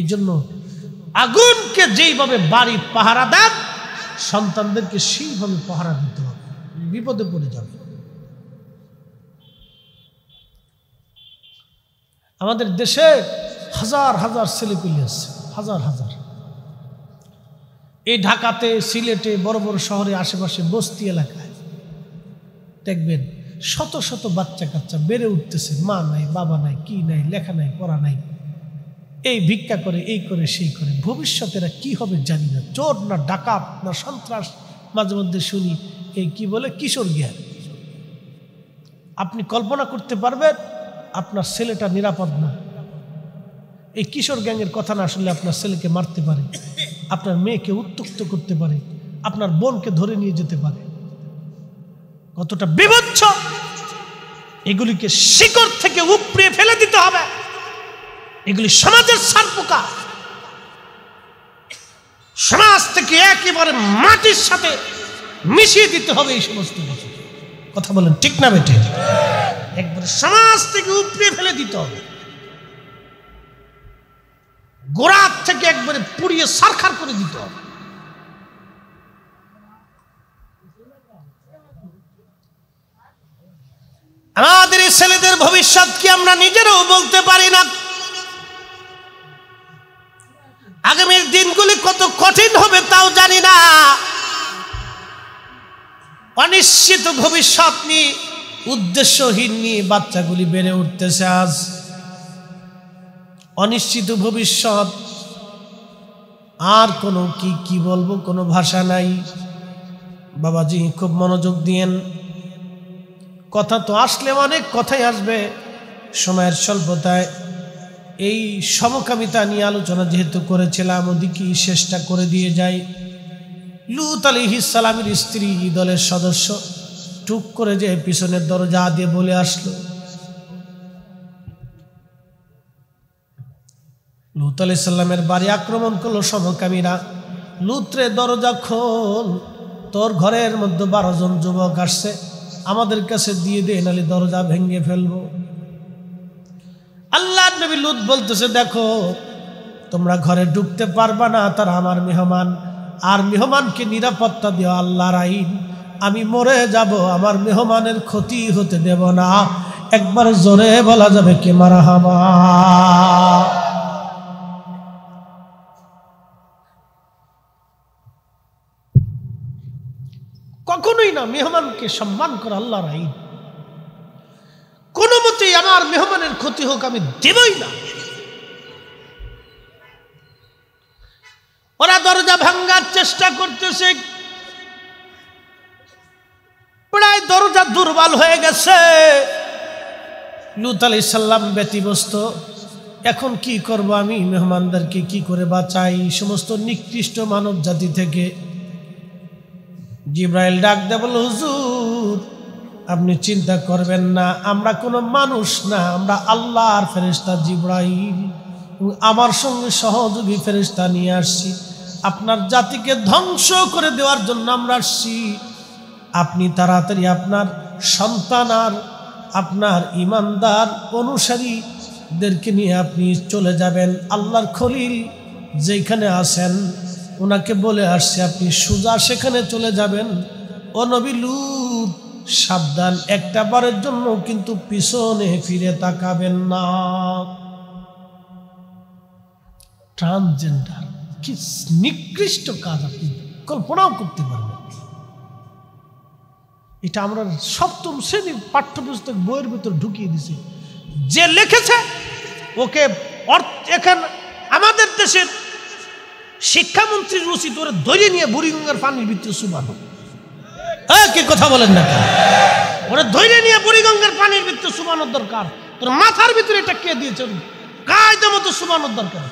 A: এই জন্য আগুনকে যেইভাবে বাড়ি পাহারা দেন সন্তানদেরকে সেইভাবে পাহারা দিতে হবে বিপদে পড়ে যাবে আমাদের দেশে হাজার হাজার ছেলেপিলি আছে হাজার হাজার এই ঢাকাতে সিলেটে বড় বড় শহরে আশেপাশে বস্তি এলাকায় দেখবেন শত শত বাচ্চা কাচ্চা বেড়ে উঠতেছে মা নাই বাবা নাই কি নাই লেখা নাই পড়া নাই এই ভিক্ষা করে এই করে সেই করে ভবিষ্যতেরা কি হবে জানি না চোর না ডাকাত না সন্ত্রাস মাঝে মধ্যে শুনি এই কি বলে কিশোর জ্ঞান আপনি কল্পনা করতে পারবেন আপনার ছেলেটা নিরাপদ না এই কিশোর গ্যাংয়ের কথা না শুনলে আপনার ছেলেকে মারতে পারে আপনার মেয়েকে উত্তক্ত করতে পারে আপনার বোনকে ধরে নিয়ে যেতে পারে কতটা বিভৎস এগুলিকে শিকড় থেকে উপড়ে ফেলে দিতে হবে এগুলি সমাজের সারপোকা সমাজ থেকে একেবারে মাটির সাথে মিশিয়ে দিতে হবে এই সমস্ত কথা বলেন ঠিক না বেটে একবারে সমাজ থেকে উপড়ে ফেলে দিতে হবে গোড়ার থেকে একবারে পুড়িয়ে সারখার করে দিতে হবে আমাদের ছেলেদের ভবিষ্যৎ কি আমরা নিজেরাও বলতে পারি না আগামীর দিনগুলি কত কঠিন হবে তাও জানি না অনিশ্চিত ভবিষ্যৎ নিয়ে উদ্দেশ্যহীন নিয়ে বাচ্চাগুলি বেড়ে উঠতেছে আজ অনিশ্চিত ভবিষ্যৎ আর কোনো কি কি বলবো কোনো ভাষা নাই বাবাজি খুব মনোযোগ দিয়েন কথা তো আসলে অনেক কথাই আসবে সময়ের স্বল্পতায় এই সমকামিতা নিয়ে আলোচনা যেহেতু করেছিলাম ওদিকেই শেষটা করে দিয়ে যাই লুত সালামের স্ত্রী দলের সদস্য টুক করে যে পিছনের দরজা দিয়ে বলে আসলো লুত আলাইসাল্লামের বাড়ি আক্রমণ করলো সমকামীরা লুত্রে দরজা খোল তোর ঘরের মধ্যে বারো জন যুবক আসছে আমাদের কাছে দিয়ে দে নালে দরজা ভেঙে ফেলবো আল্লাহ নবী লুত বলতেছে দেখো তোমরা ঘরে ঢুকতে পারবা না তারা আমার মেহমান আর মেহমানকে নিরাপত্তা দেওয়া আল্লাহর আইন আমি মরে যাব আমার মেহমানের ক্ষতি হতে দেব না একবার জোরে বলা যাবে কে মারা হামা মেহমানকে সম্মান করা আল্লাহর আইন কোনো মতেই আমার মেহমানের ক্ষতি হোক আমি দেবই না ওরা দরজা ভাঙ্গার চেষ্টা করতেছে প্রায় দরজা দুর্বল হয়ে গেছে লুত আলি সাল্লাম ব্যতিব্যস্ত এখন কি করব আমি মেহমানদেরকে কি করে বাঁচাই সমস্ত নিকৃষ্ট মানব জাতি থেকে জিব্রাইল ডাক বলল হুজুর আপনি চিন্তা করবেন না আমরা কোনো মানুষ না আমরা আল্লাহর ফেরিস্তা জিব্রাইল আমার সঙ্গে সহযোগী ফেরিস্তা নিয়ে আসছি আপনার জাতিকে ধ্বংস করে দেওয়ার জন্য আমরা আসছি আপনি তাড়াতাড়ি আপনার সন্তান আর আপনার ইমানদার অনুসারীদেরকে নিয়ে আপনি চলে যাবেন আল্লাহর খলিল যেখানে আছেন ওনাকে বলে আসছে আপনি সুজা সেখানে চলে যাবেন ও নবী লুত সাবধান একটা বারের জন্য কিন্তু পিছনে ফিরে তাকাবেন না ট্রান্সজেন্ডার কি নিকৃষ্ট কাজ আপনি কল্পনাও করতে পারবেন এটা আমরা সপ্তম শ্রেণীর পাঠ্যপুস্তক বইয়ের ভিতর ঢুকিয়ে দিছি যে লিখেছে ওকে এখান আমাদের দেশের শিক্ষামন্ত্রীর রুচি তোর ধরে নিয়ে বুড়িগঙ্গার পানির ভিত্তি শুভানো কে কথা বলেন না ওরা ধরে নিয়ে বুড়িগঙ্গার পানির ভিত্তি শুভানোর দরকার তোর মাথার ভিতরে এটা কে দিয়েছে কায়দা মতো শুভানোর দরকার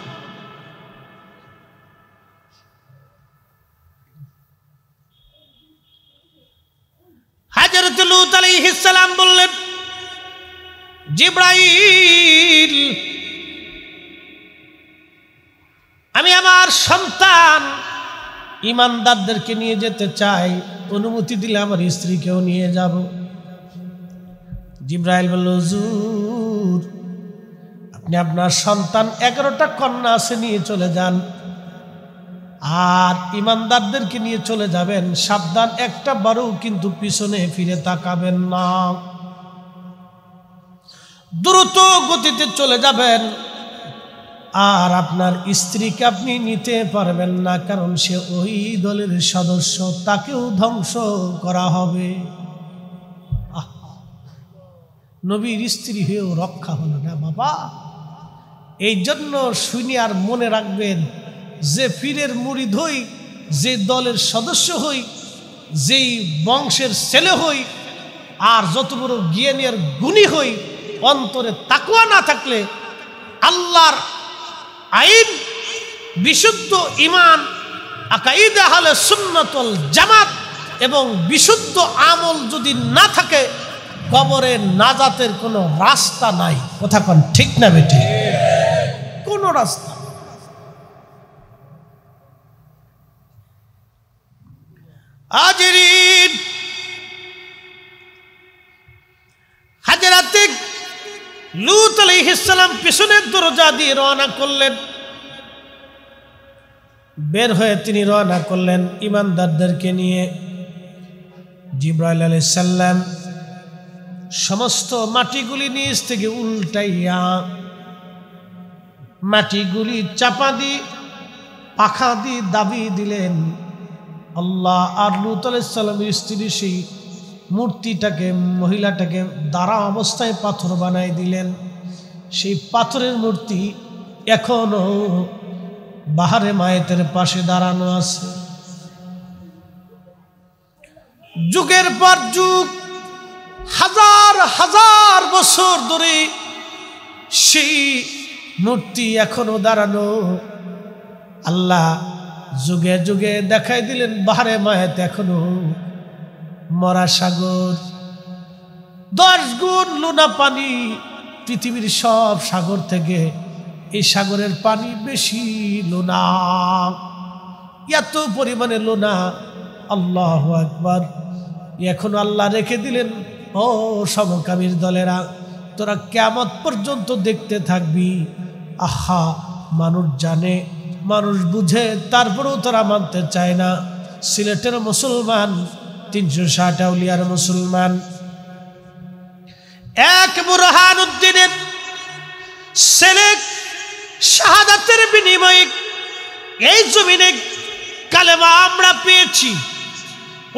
A: হাজরত বললেন জিব্রাইল আমি আমার সন্তান ইমানদারদেরকে নিয়ে যেতে চাই অনুমতি দিলে আমার স্ত্রীকেও নিয়ে যাব জিব্রাইল বলল জুর আপনি আপনার সন্তান এগারোটা কন্যা আছে নিয়ে চলে যান আর ইমানদারদেরকে নিয়ে চলে যাবেন সাবধান একটা বারও কিন্তু পিছনে ফিরে তাকাবেন না দ্রুত গতিতে চলে যাবেন আর আপনার স্ত্রীকে আপনি নিতে পারবেন না কারণ সে ওই দলের সদস্য তাকেও ধ্বংস করা হবে নবীর স্ত্রী হয়েও রক্ষা হলো না বাবা এই জন্য শুনি আর মনে রাখবেন যে পীরের মুড়ি হই যে দলের সদস্য হই যেই বংশের ছেলে হই আর যত বড় জ্ঞানের গুণী হই অন্তরে তাকুয়া না থাকলে আল্লাহর আইন বিশুদ্ধ ইমান আকাইদ আহলে সুন্নতল জামাত এবং বিশুদ্ধ আমল যদি না থাকে কবরে নাজাতের কোনো রাস্তা নাই কথা কন ঠিক না বেটি কোনো রাস্তা হাজরাতে লুত আলাইহিসাল্লাম পিছনের দরজা দিয়ে রওনা করলেন বের হয়ে তিনি রওনা করলেন ইমানদারদেরকে নিয়ে জিব্রাইল আলাইসাল্লাম সমস্ত মাটিগুলি নিচ থেকে উল্টাইয়া মাটিগুলি চাপা দি পাখা দি দাবি দিলেন আল্লাহ আর লুত আলাইসাল্লামের স্ত্রী সেই মূর্তিটাকে মহিলাটাকে দাঁড়া অবস্থায় পাথর বানাই দিলেন সেই পাথরের মূর্তি এখনো বাহারে মায়েতের পাশে দাঁড়ানো আছে যুগের পর যুগ হাজার হাজার বছর ধরে সেই মূর্তি এখনো দাঁড়ানো আল্লাহ যুগে যুগে দেখাই দিলেন বাহারে মায়াত এখনো মরা সাগর দশ গুণ লোনা পানি পৃথিবীর সব সাগর থেকে এই সাগরের পানি বেশি লোনা এত পরিমাণে লোনা আল্লাহ একবার এখন আল্লাহ রেখে দিলেন ও সমকামীর দলেরা তোরা কেমত পর্যন্ত দেখতে থাকবি আহা মানুষ জানে মানুষ বুঝে তারপরেও তোরা মানতে চায় না সিলেটের মুসলমান তিনশো ষাট আউলিয়ার মুসলমান এক বুরহান উদ্দিনের ছেলে শাহাদাতের বিনিময়ে এই জমিনে কালেমা আমরা পেয়েছি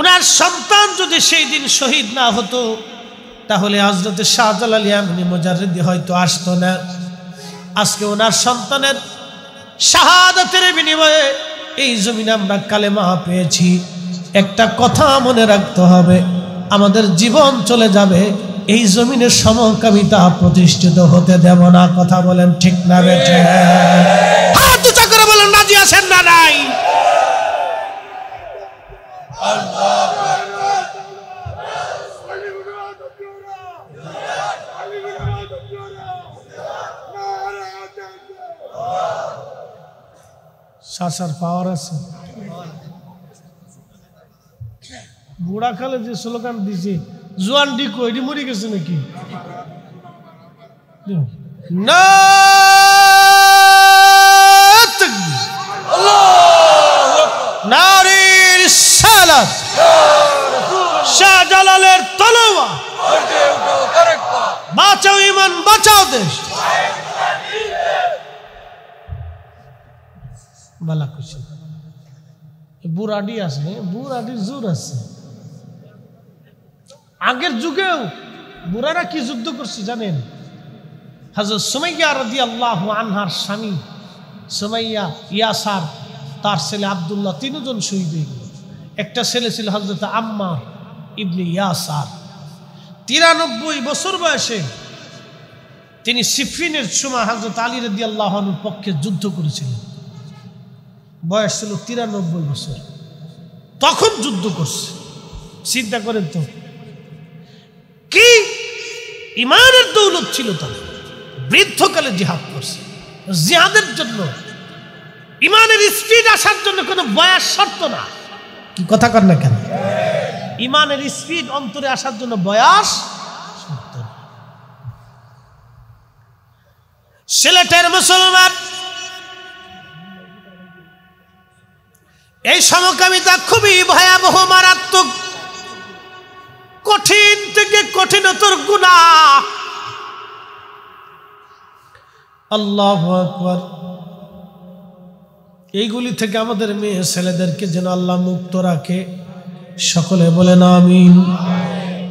A: ওনার সন্তান যদি সেই দিন শহীদ না হতো তাহলে হজরত শাহজালাল ইয়ামিনী মোজারদি হয়তো আসতো না আজকে ওনার সন্তানের শাহাদাতের বিনিময়ে এই জমিনে আমরা কালেমা পেয়েছি একটা কথা মনে রাখতে হবে আমাদের জীবন চলে যাবে এই জমিনের সমকামিতা প্রতিষ্ঠিত হতে দেব না কথা বলেন ঠিক না করে বলেন রাজি আছেন না নাই সাসার পাওয়ার আছে খালে যে স্লোগান দিছে জোয়ান ডি কইডি মরে গেছে নাকি না নারীর সালাত শাহজালালের তলোয়া বাঁচাও ইমান বাঁচাও দেশ বালা কিছু বুড়াডি আছে বুড়াডির জোর আছে আগের যুগেও বুড়ারা কি যুদ্ধ করছে জানেন হাজর সুমাইয়া রদি আল্লাহ আনহার স্বামী সুমাইয়া ইয়াসার তার ছেলে আবদুল্লাহ তিনজন শহীদ হয়ে গেল একটা ছেলে ছিল হজরত আম্মা ইবনি ইয়াসার তিরানব্বই বছর বয়সে তিনি সিফিনের সময় হজরত আলী রদি আল্লাহনুর পক্ষে যুদ্ধ করেছিলেন বয়স ছিল তিরানব্বই বছর তখন যুদ্ধ করছে চিন্তা করেন তো কি ইমানের দৌলত ছিল তাদের বৃদ্ধকালে জিহাদ করছে জিহাদের জন্য ইমানের স্পিড আসার জন্য কোনো বয়স শর্ত না কি কথা কর না কেন ইমানের স্পিড অন্তরে আসার জন্য বয়স সিলেটের মুসলমান এই সমকামিতা খুবই ভয়াবহ মারাত্মক কঠিন থেকে কঠিনতর গুণা আল্লাহ এইগুলি থেকে আমাদের মেয়ে ছেলেদেরকে যেন আল্লাহ মুক্ত রাখে সকলে বলেন আমি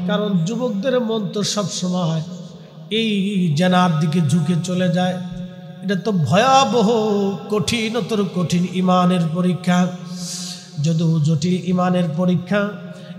A: কারণ যুবকদের মন তো সবসময় এই জেনার দিকে ঝুঁকে চলে যায় এটা তো ভয়াবহ কঠিনতর কঠিন ইমানের পরীক্ষা যদিও জটিল ইমানের পরীক্ষা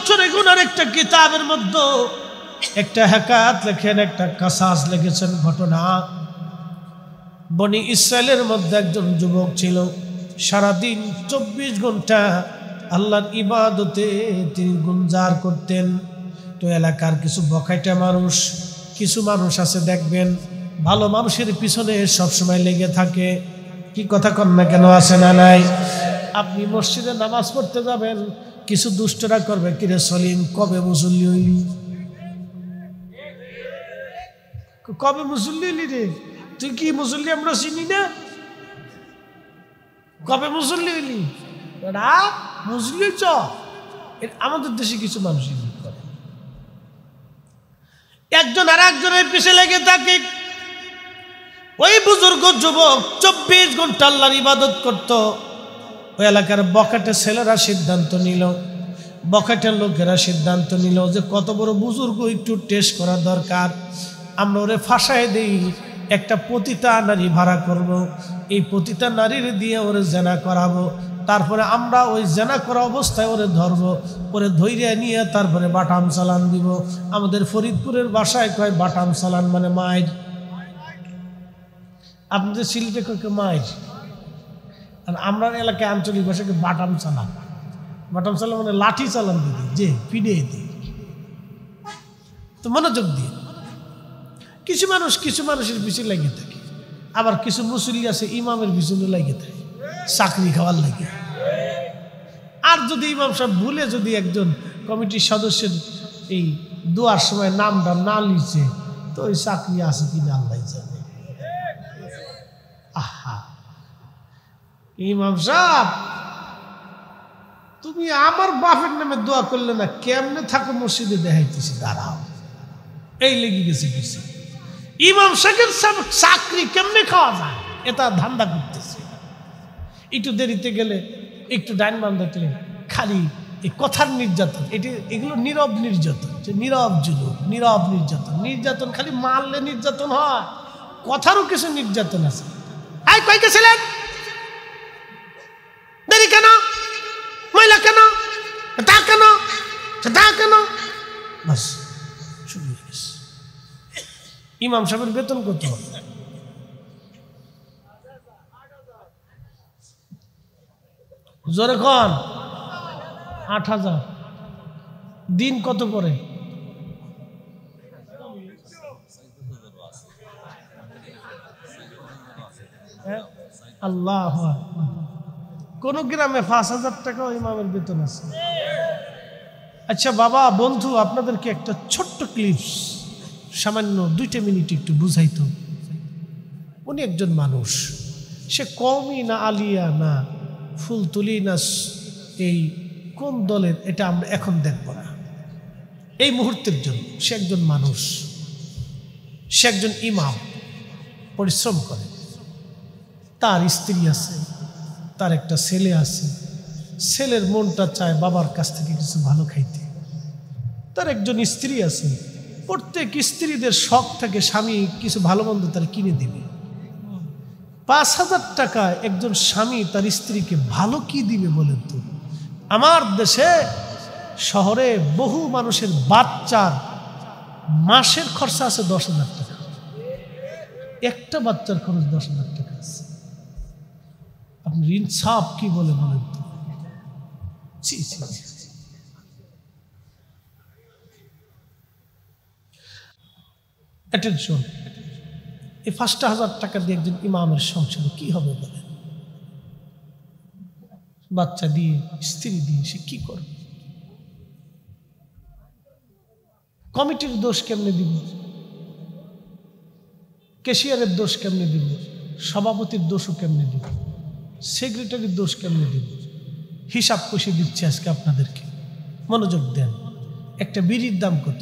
A: বছরে গুনার একটা কিতাবের মধ্যে একটা হেকাত লেখেন একটা কাসাস লিখেছেন ঘটনা বনি ইসরায়েলের মধ্যে একজন যুবক ছিল সারাদিন চব্বিশ ঘন্টা আল্লাহর ইবাদতে তিনি গুঞ্জার করতেন তো এলাকার কিছু বকাইটা মানুষ কিছু মানুষ আছে দেখবেন ভালো মানুষের পিছনে সবসময় লেগে থাকে কি কথা কন না কেন আসে না নাই আপনি মসজিদে নামাজ পড়তে যাবেন কিছু দুষ্টরা করবে কিরে সলিম কবে মুসল্লি হইলি কবে মুসল্লি হইলি রে তুই কি মুসল্লি আমরা চিনি না কবে মুসল্লি হইলি মুসল্লি চ আমাদের দেশে কিছু মানুষ একজন আর একজনের পিছিয়ে লেগে থাকে ওই বুজুর্গ যুবক চব্বিশ ঘন্টা আল্লাহর ইবাদত করতো ওই এলাকার বকাটে ছেলেরা সিদ্ধান্ত নিল বকাটের লোকেরা সিদ্ধান্ত নিল যে কত বড় বুজুর্গ একটু টেস্ট করা দরকার আমরা ওরে ফাঁসায় দিই একটা পতিতা নারী ভাড়া করব। এই পতিতা নারীর দিয়ে ওরে জেনা করাবো তারপরে আমরা ওই জেনা করা অবস্থায় ওরে ধরব ওরে ধৈর্য নিয়ে তারপরে বাটাম চালান দিব আমাদের ফরিদপুরের বাসায় কয় বাটাম চালান মানে মায়ের আপনাদের শিল্পে কয় মায়ের আমরা এলাকায় আঞ্চলিক ভাষাকে বাটাম চালান বাটাম চালান মানে লাঠি চালান দিদি যে ফিডে দিই তো মনোযোগ দিয়ে কিছু মানুষ কিছু মানুষের পিছনে লাগিয়ে থাকে আবার কিছু মুসল্লি আছে ইমামের পিছনে লাগিয়ে থাকে চাকরি খাওয়ার লাগে আর যদি ইমাম সাহেব ভুলে যদি একজন কমিটির সদস্যের এই দোয়ার সময় নামটা না লিখছে তো ওই চাকরি আছে না আল্লাহ জানে আহা ইমাম সাহ তুমি আমার বাপের নামে দোয়া করলে না কেমনে থাকো মসজিদে দেখাইতেছি দাঁড়াও এই লেগে গেছে কিছু ইমাম সাহেবের চাকরি কেমনে খাওয়া যায় এটা ধান্দা করতেছে একটু দেরিতে গেলে একটু ডাইন বাম দেখলে খালি এই কথার নির্যাতন এটি এগুলো নীরব নির্যাতন যে নীরব যুগ নীরব নির্যাতন নির্যাতন খালি মারলে নির্যাতন হয় কথারও কিছু নির্যাতন আছে আয় কয় গেছিলেন দেরি কেন মহিলা কেন তা কেন তা কেন ইমাম সাহেবের বেতন করতে হবে জোরে কন আট হাজার দিন কত করে হ্যাঁ? আল্লাহ কোন গ্রামে পাঁচ হাজার টাকাও ইমামের বেতন আছে আচ্ছা বাবা বন্ধু আপনাদেরকে একটা ছোট্ট ক্লিপস সামান্য দুইটা মিনিট একটু বুঝাইতো উনি একজন মানুষ সে কমই না আলিয়া না তুলি না এই কোন দলের এটা আমরা এখন দেখব না এই মুহূর্তের জন্য সে একজন মানুষ সে একজন ইমাম পরিশ্রম করে তার স্ত্রী আছে তার একটা ছেলে আছে ছেলের মনটা চায় বাবার কাছ থেকে কিছু ভালো খাইতে তার একজন স্ত্রী আছে প্রত্যেক স্ত্রীদের শখ থাকে স্বামী কিছু ভালো মন্দ তার কিনে দিবে পাঁচ হাজার টাকা একজন স্বামী তার স্ত্রীকে ভালো কি দিবে বলেন তো আমার দেশে শহরে বহু মানুষের বাচ্চার মাসের খরচা আছে দশ হাজার টাকা একটা বাচ্চার খরচ দশ হাজার টাকা আছে আপনি কি বলে অ্যাটেনশন এই হাজার টাকা দিয়ে একজন ইমামের সংসার কি হবে বাচ্চা দিয়ে স্ত্রী দিয়ে সে কি করবে কমিটির দোষ কেমনে দিব কেশিয়ারের দোষ কেমনে দিব সভাপতির দোষও কেমনে দিব সেক্রেটারির দোষ কেমনি দিব হিসাব কষে দিচ্ছি আজকে আপনাদেরকে মনোযোগ দেন একটা বিড়ির দাম কত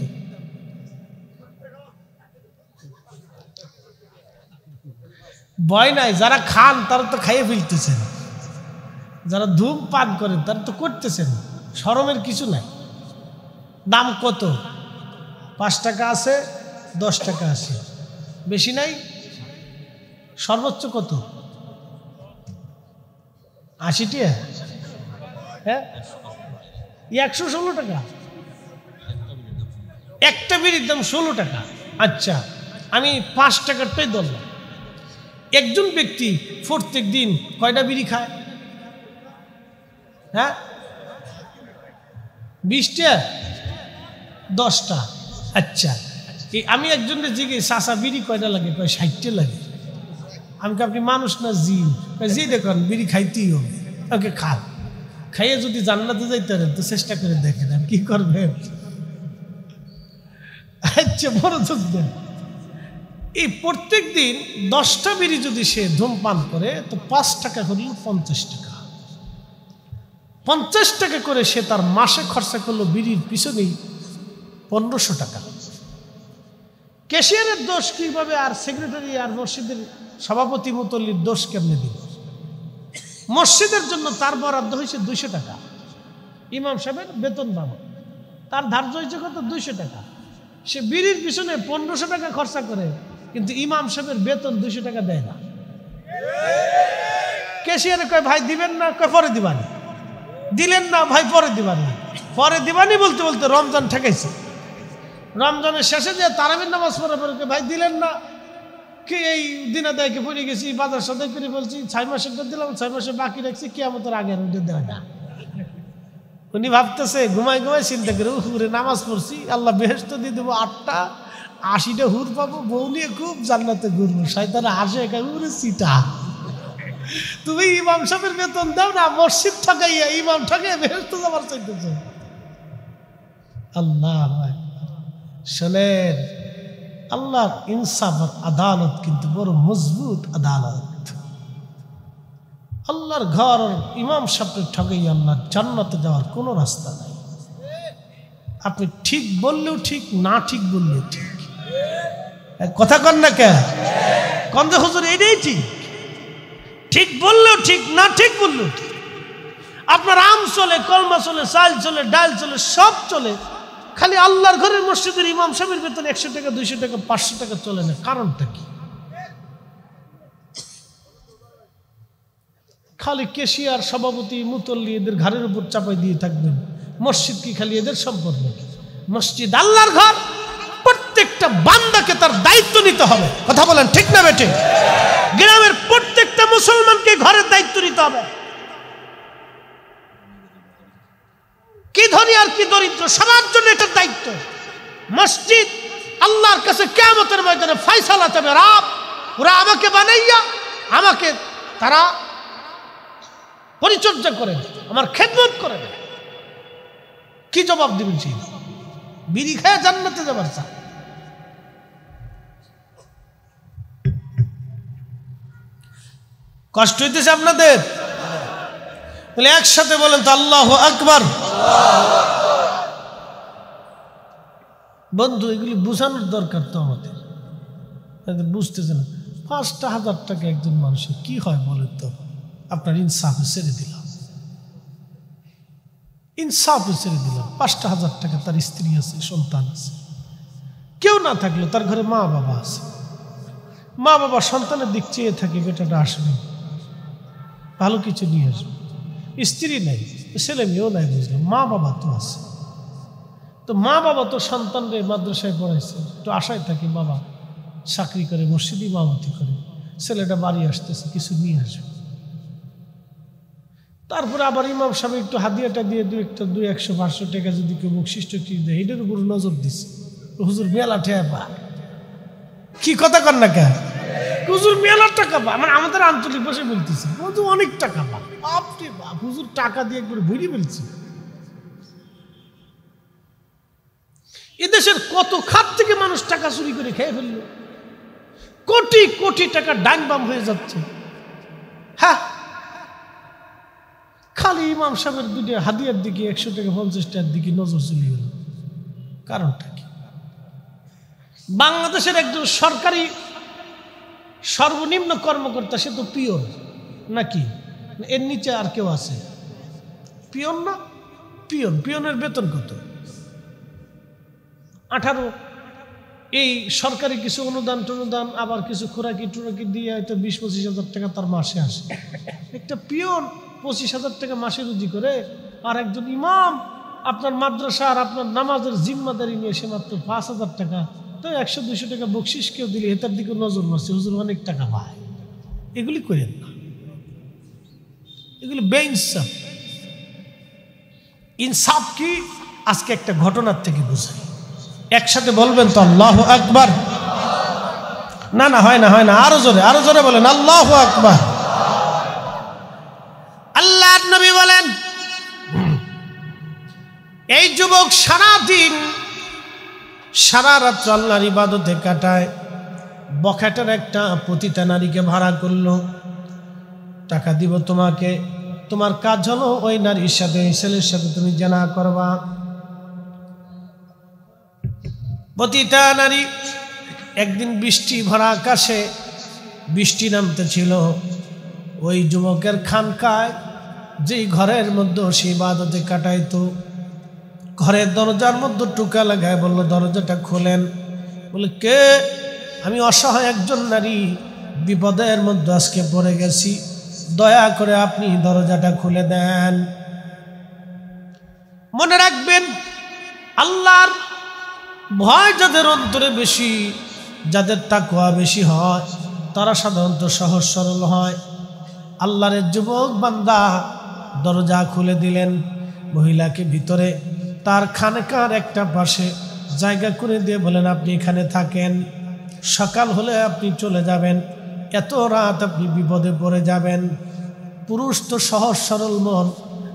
A: ভয় নাই যারা খান তারা তো খাইয়ে ফেলতেছেন যারা ধূম পান করেন তারা তো করতেছেন সরমের কিছু নাই দাম কত পাঁচ টাকা আছে দশ টাকা আছে বেশি নাই সর্বোচ্চ কত আশিটিয়া হ্যাঁ একশো ষোলো টাকা একটা বিড়ির দাম ষোলো টাকা আচ্ছা আমি পাঁচ টাকার পেয়ে ধরলাম একজন ব্যক্তি প্রত্যেক দিন কয়টা বিড়ি খায় হ্যাঁ বিশটা দশটা আচ্ছা আমি একজনকে জিজ্ঞেস আসা বিড়ি কয়টা লাগে কয় ষাটটা লাগে আমাকে আপনি মানুষ না জিন জি দেখুন বিড়ি খাইতেই হবে ওকে খান খাইয়ে যদি জান্নাতে যাইতে পারেন তো চেষ্টা করে দেখেন আর কি করবেন আচ্ছা মনোযোগ দেন এই প্রত্যেক দিন দশটা বিড়ি যদি সে ধূমপান করে তো পাঁচ টাকা করলো পঞ্চাশ টাকা পঞ্চাশ টাকা করে সে তার মাসে খরচা করলো বিড়ির পিছনেই পনেরোশো টাকা কেশিয়ারের দোষ কীভাবে আর সেক্রেটারি আর মসজিদের সভাপতি মুতল্লির দোষ কেমনে দিল মসজিদের জন্য তার বরাদ্দ হয়েছে দুইশো টাকা ইমাম সাহেবের বেতন বাবদ তার ধার্য হয়েছে কত দুইশো টাকা সে বিড়ির পিছনে পনেরোশো টাকা খরচা করে কিন্তু ইমাম সাহেবের বেতন দুইশো টাকা দেয় না কেশিয়ারে কয় ভাই দিবেন না কয় পরে দিবানি দিলেন না ভাই পরে দিবানি পরে দিবানি বলতে বলতে রমজান ঠেকাইছে রমজানের শেষে যে তারাবির নামাজ পড়া পড়ে ভাই দিলেন না কে এই দিনে দেখে পড়ে গেছি বাজার সাথে করে বলছি ছয় মাসের দিলাম ছয় মাসে বাকি রাখছি কে আমাদের আগে দেয় উনি ভাবতেছে ঘুমাই ঘুমাই চিন্তা করে হুরে নামাজ পড়ছি আল্লাহ বেহস্ত দিয়ে দেবো আটটা আশিটা হুর পাবো বউ নিয়ে খুব জান্নাতে ঘুরবো শয়তারা হাসে একা উরে সিটা তুমি ইমাম সাহেবের বেতন দাও না মসজিদ ঠকাইয়া ইমাম ঠকাইয়া বেহস্ত যাবার চাইতেছে আল্লাহ শোনেন আল্লাহর ইনসাফ আদালত কিন্তু বড় মজবুত আদালত আল্লাহর ঘর ইমাম সাহেবকে ঠকেই আল্লাহ জান্নাতে যাওয়ার কোনো রাস্তা নাই আপনি ঠিক বললেও ঠিক না ঠিক বললেও ঠিক কথা কন না কেন কন্দে হুজুর এটাই ঠিক ঠিক বললেও ঠিক না ঠিক বললেও ঠিক আপনার আম চলে কলমা চলে চাল চলে ডাল চলে সব চলে খালি আল্লাহর ঘরের মসজিদের ইমাম সাহেবের বেতন একশো টাকা দুইশো টাকা পাঁচশো টাকা চলে না কারণটা কি খালি কেশিয়ার সভাপতি মুতল্লি এদের ঘরের উপর চাপাই দিয়ে থাকবেন মসজিদ কি খালি এদের সম্পদ নাকি মসজিদ আল্লাহর ঘর প্রত্যেকটা বান্দাকে তার দায়িত্ব নিতে হবে কথা বলেন ঠিক না বেটে গ্রামের প্রত্যেকটা মুসলমানকে ঘরের দায়িত্ব নিতে হবে কি ধনী আর কি দরিদ্র সবার জন্য এটা দায়িত্ব মসজিদ আল্লাহর কাছে কেমতের ময়দানে ফাইসালা চাবে রাব ওরা আমাকে বানাইয়া আমাকে তারা পরিচর্যা করে আমার খেদমত করে কি জবাব দেবেন সেই বিড়ি খেয়ে জান্নাতে যাবার চা কষ্ট হইতেছে আপনাদের তাহলে একসাথে বলেন তো আল্লাহ আকবার বন্ধু এগুলি বোঝানোর দরকার তো আমাদের তাদের বুঝতেছে না পাঁচটা হাজার টাকা একজন মানুষের কি হয় বলেন তো আপনার ইনসাফ ছেড়ে দিলাম ইনসাফ ছেড়ে দিলাম পাঁচটা হাজার টাকা তার স্ত্রী আছে সন্তান আছে কেউ না থাকলে তার ঘরে মা বাবা আছে মা বাবা সন্তানের দিক চেয়ে থাকে বেটাটা আসবে ভালো কিছু নিয়ে আসবে স্ত্রী নেই ছেলে মেয়েও নাই বুঝলাম মা বাবা তো আছে তো মা বাবা তো সন্তানদের মাদ্রাসায় পড়াইছে একটু আশায় থাকে বাবা চাকরি করে মসজিদে মামাতি করে ছেলেটা বাড়ি আসতেছে কিছু নিয়ে আসবে তারপরে আবার ইমাম সাহেব একটু হাদিয়াটা দিয়ে দু একটা দুই একশো পাঁচশো টাকা যদি কেউ বকশিষ্ট কি দেয় এটার উপর নজর দিছে হুজুর মেলা ঠেয়া পা কি কথা কর না কেন হুজুর মেলার টাকা পায় মানে আমাদের আঞ্চলিক ভাষায় বলতেছি হুজুর অনেক টাকা পায় বাপরে বাপ হুজুর টাকা দিয়ে একবার ভুলি ফেলছি এদেশের কত খাত থেকে মানুষ টাকা চুরি করে খেয়ে ফেললো কোটি কোটি টাকা ডান বাম হয়ে যাচ্ছে হ্যাঁ খালি ইমাম সাহেবের দুটি হাদিয়ার দিকে একশো টাকা পঞ্চাশ টাকার দিকে নজর চলে গেল কারণটা কি বাংলাদেশের একজন সরকারি সর্বনিম্ন কর্মকর্তা সে তো পিওন নাকি এর নিচে আর কেউ আছে পিয়ন না পিয়ন পিওনের বেতন কত আঠারো এই সরকারি কিছু অনুদান টনুদান আবার কিছু খোরাকি টুরাকি দিয়ে হয়তো বিশ পঁচিশ হাজার টাকা তার মাসে আসে একটা পিয়ন পঁচিশ হাজার টাকা মাসে রুজি করে আর একজন ইমাম আপনার মাদ্রাসা আর আপনার নামাজের জিম্মাদারি নিয়ে সে মাত্র পাঁচ হাজার টাকা তো একশো দুশো টাকা বকশিস কেউ দিলে এটার দিকে নজর মারছে হুজুর অনেক টাকা পায় এগুলি করেন না এগুলি বেইনসাফ ইনসাফ কি আজকে একটা ঘটনার থেকে বোঝাই একসাথে বলবেন তো আল্লাহ আকবার না না হয় না হয় না আরো জোরে আরো জোরে বলেন আল্লাহ আকবার আল্লাহ নবী বলেন এই যুবক সারাদিন সারা রাত্র আল্লাহর ইবাদতে কাটায় বখাটার একটা পতিতা নারীকে ভাড়া করলো টাকা দিব তোমাকে তোমার কাজ হলো ওই নারীর সাথে ছেলের সাথে তুমি জানা করবা পতিতা নারী একদিন বৃষ্টি ভরা আকাশে বৃষ্টি নামতে ছিল ওই যুবকের খানকায় যেই ঘরের মধ্যে সে বাদতে কাটাইতো ঘরের দরজার মধ্যে টুকা লাগায় বলল দরজাটা খোলেন বলে কে আমি অসহায় একজন নারী বিপদের মধ্যে আজকে পড়ে গেছি দয়া করে আপনি দরজাটা খুলে দেন মনে রাখবেন আল্লাহর ভয় যাদের অন্তরে বেশি যাদের তাকুয়া বেশি হয় তারা সাধারণত সহজ সরল হয় আল্লাহরের যুবক বান্দা দরজা খুলে দিলেন মহিলাকে ভিতরে তার খানকার একটা পাশে জায়গা করে দিয়ে বলেন আপনি এখানে থাকেন সকাল হলে আপনি চলে যাবেন এত রাত আপনি বিপদে পড়ে যাবেন পুরুষ তো সহজ সরল মন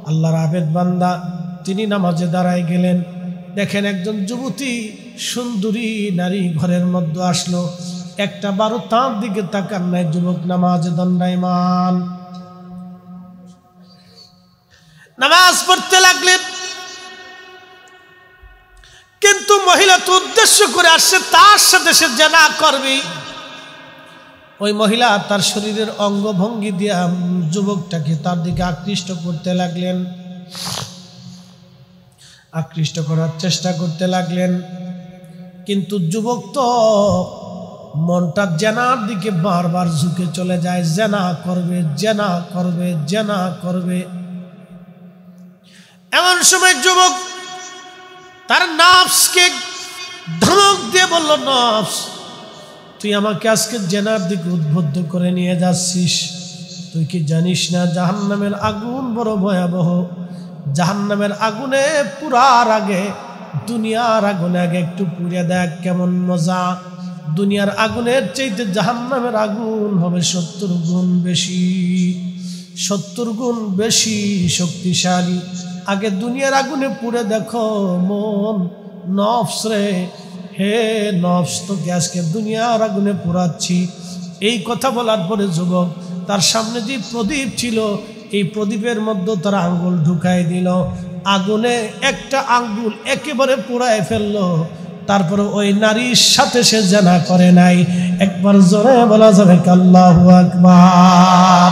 A: আল্লাহর আবেদ বান্দা তিনি নামাজে দাঁড়ায় গেলেন দেখেন একজন যুবতী সুন্দরী নারী ঘরের মধ্যে আসলো একটা বারো তাঁর দিকে তাকান নাই যুবক নামাজ দণ্ডায়মান নামাজ পড়তে লাগলেন কিন্তু মহিলা তো উদ্দেশ্য করে আসছে তার সাথে সে জেনা করবে ওই মহিলা তার শরীরের অঙ্গভঙ্গি দিয়ে যুবকটাকে তার দিকে আকৃষ্ট করতে লাগলেন আকৃষ্ট করার চেষ্টা করতে লাগলেন কিন্তু যুবক তো মনটা জেনার দিকে বারবার ঝুঁকে চলে যায় জেনা করবে জেনা করবে জেনা করবে এমন সময় যুবক তার নফসকে ধমক দিয়ে বলল নফস তুই আমাকে আজকে জেনার দিকে উদ্বুদ্ধ করে নিয়ে যাচ্ছিস তুই কি জানিস না জাহান্নামের আগুন বড় ভয়াবহ জাহান্নামের আগুনে পুরার আগে দুনিয়ার আগুনে আগে একটু পুড়ে দেখ কেমন মজা দুনিয়ার আগুনের চাইতে জাহান্নামের আগুন হবে সত্তর গুণ বেশি সত্তর গুণ বেশি শক্তিশালী আগে দুনিয়ার আগুনে পুড়ে দেখো মন নফস রে হে নফস তো গ্যাসকে দুনিয়ার আগুনে পুরাচ্ছি এই কথা বলার পরে যুবক তার সামনে যে প্রদীপ ছিল এই প্রদীপের মধ্যে তার আঙ্গুল ঢুকাই দিল আগুনে একটা আঙ্গুল একেবারে পোড়ায় ফেললো তারপরে ওই নারীর সাথে সে জানা করে নাই একবার জোরে বলা যাবে কাল্লাহু আকবার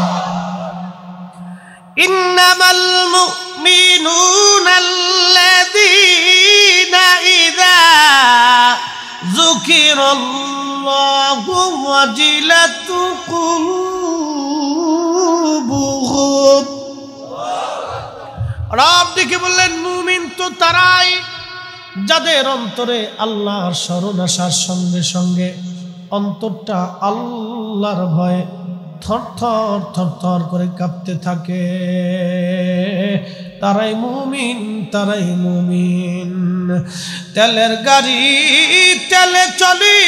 A: ইন্নামাল মুমিনুনা المؤمنون الذين إذا ذكر الله وجلت قلوبهم রব দেখে বললেন মুমিন তো তারাই যাদের অন্তরে আল্লাহর স্মরণ আসার সঙ্গে সঙ্গে অন্তরটা আল্লাহর ভয়ে থর থর থর থর করে কাঁপতে থাকে তারাই মুমিন তারাই মুমিন তেলের গাড়ি তেলে চলি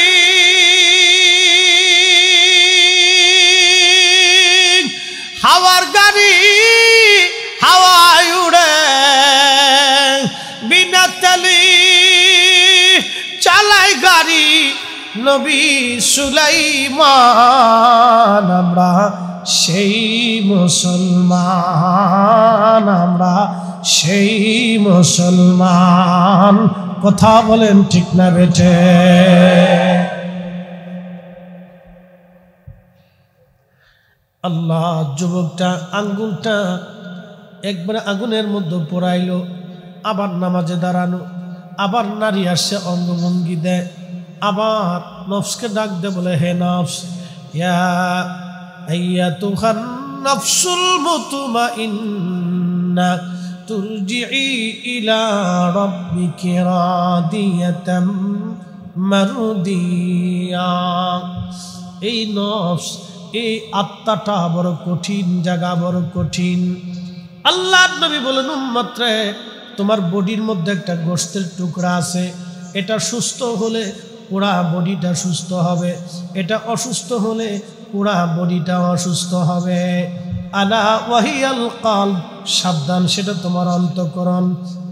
A: হাওয়ার গাড়ি হাওয়ায় উড়ে বিনা তেলি চালাই গাড়ি নবী সুলাইমান আমরা সেই মুসলমান আমরা সেই মুসলমান কথা বলেন ঠিক না বেটে আল্লাহ যুবকটা আঙ্গুলটা একবারে আগুনের মধ্যে পড়াইল আবার নামাজে দাঁড়ানো আবার নারী আসছে অঙ্গভঙ্গি দেয় আবার নফসকে ডাক দে বলে হে নফস ইয়া আইয়া তুহার নফসুল মতুমা ইন্না তুরজিই ইলা রব্বিকি রাদিয়াতাম মারদিয়া এই নফস এই আত্মাটা বড় কঠিন জায়গা বড় কঠিন আল্লাহ নবী বলেন মাত্রে তোমার বডির মধ্যে একটা গোষ্ঠের টুকরা আছে এটা সুস্থ হলে পুরা বডিটা সুস্থ হবে এটা অসুস্থ হলে পুরা বডিটা অসুস্থ হবে আলা ওয়াহিয়াল কাল সাবধান সেটা তোমার অন্তকরণ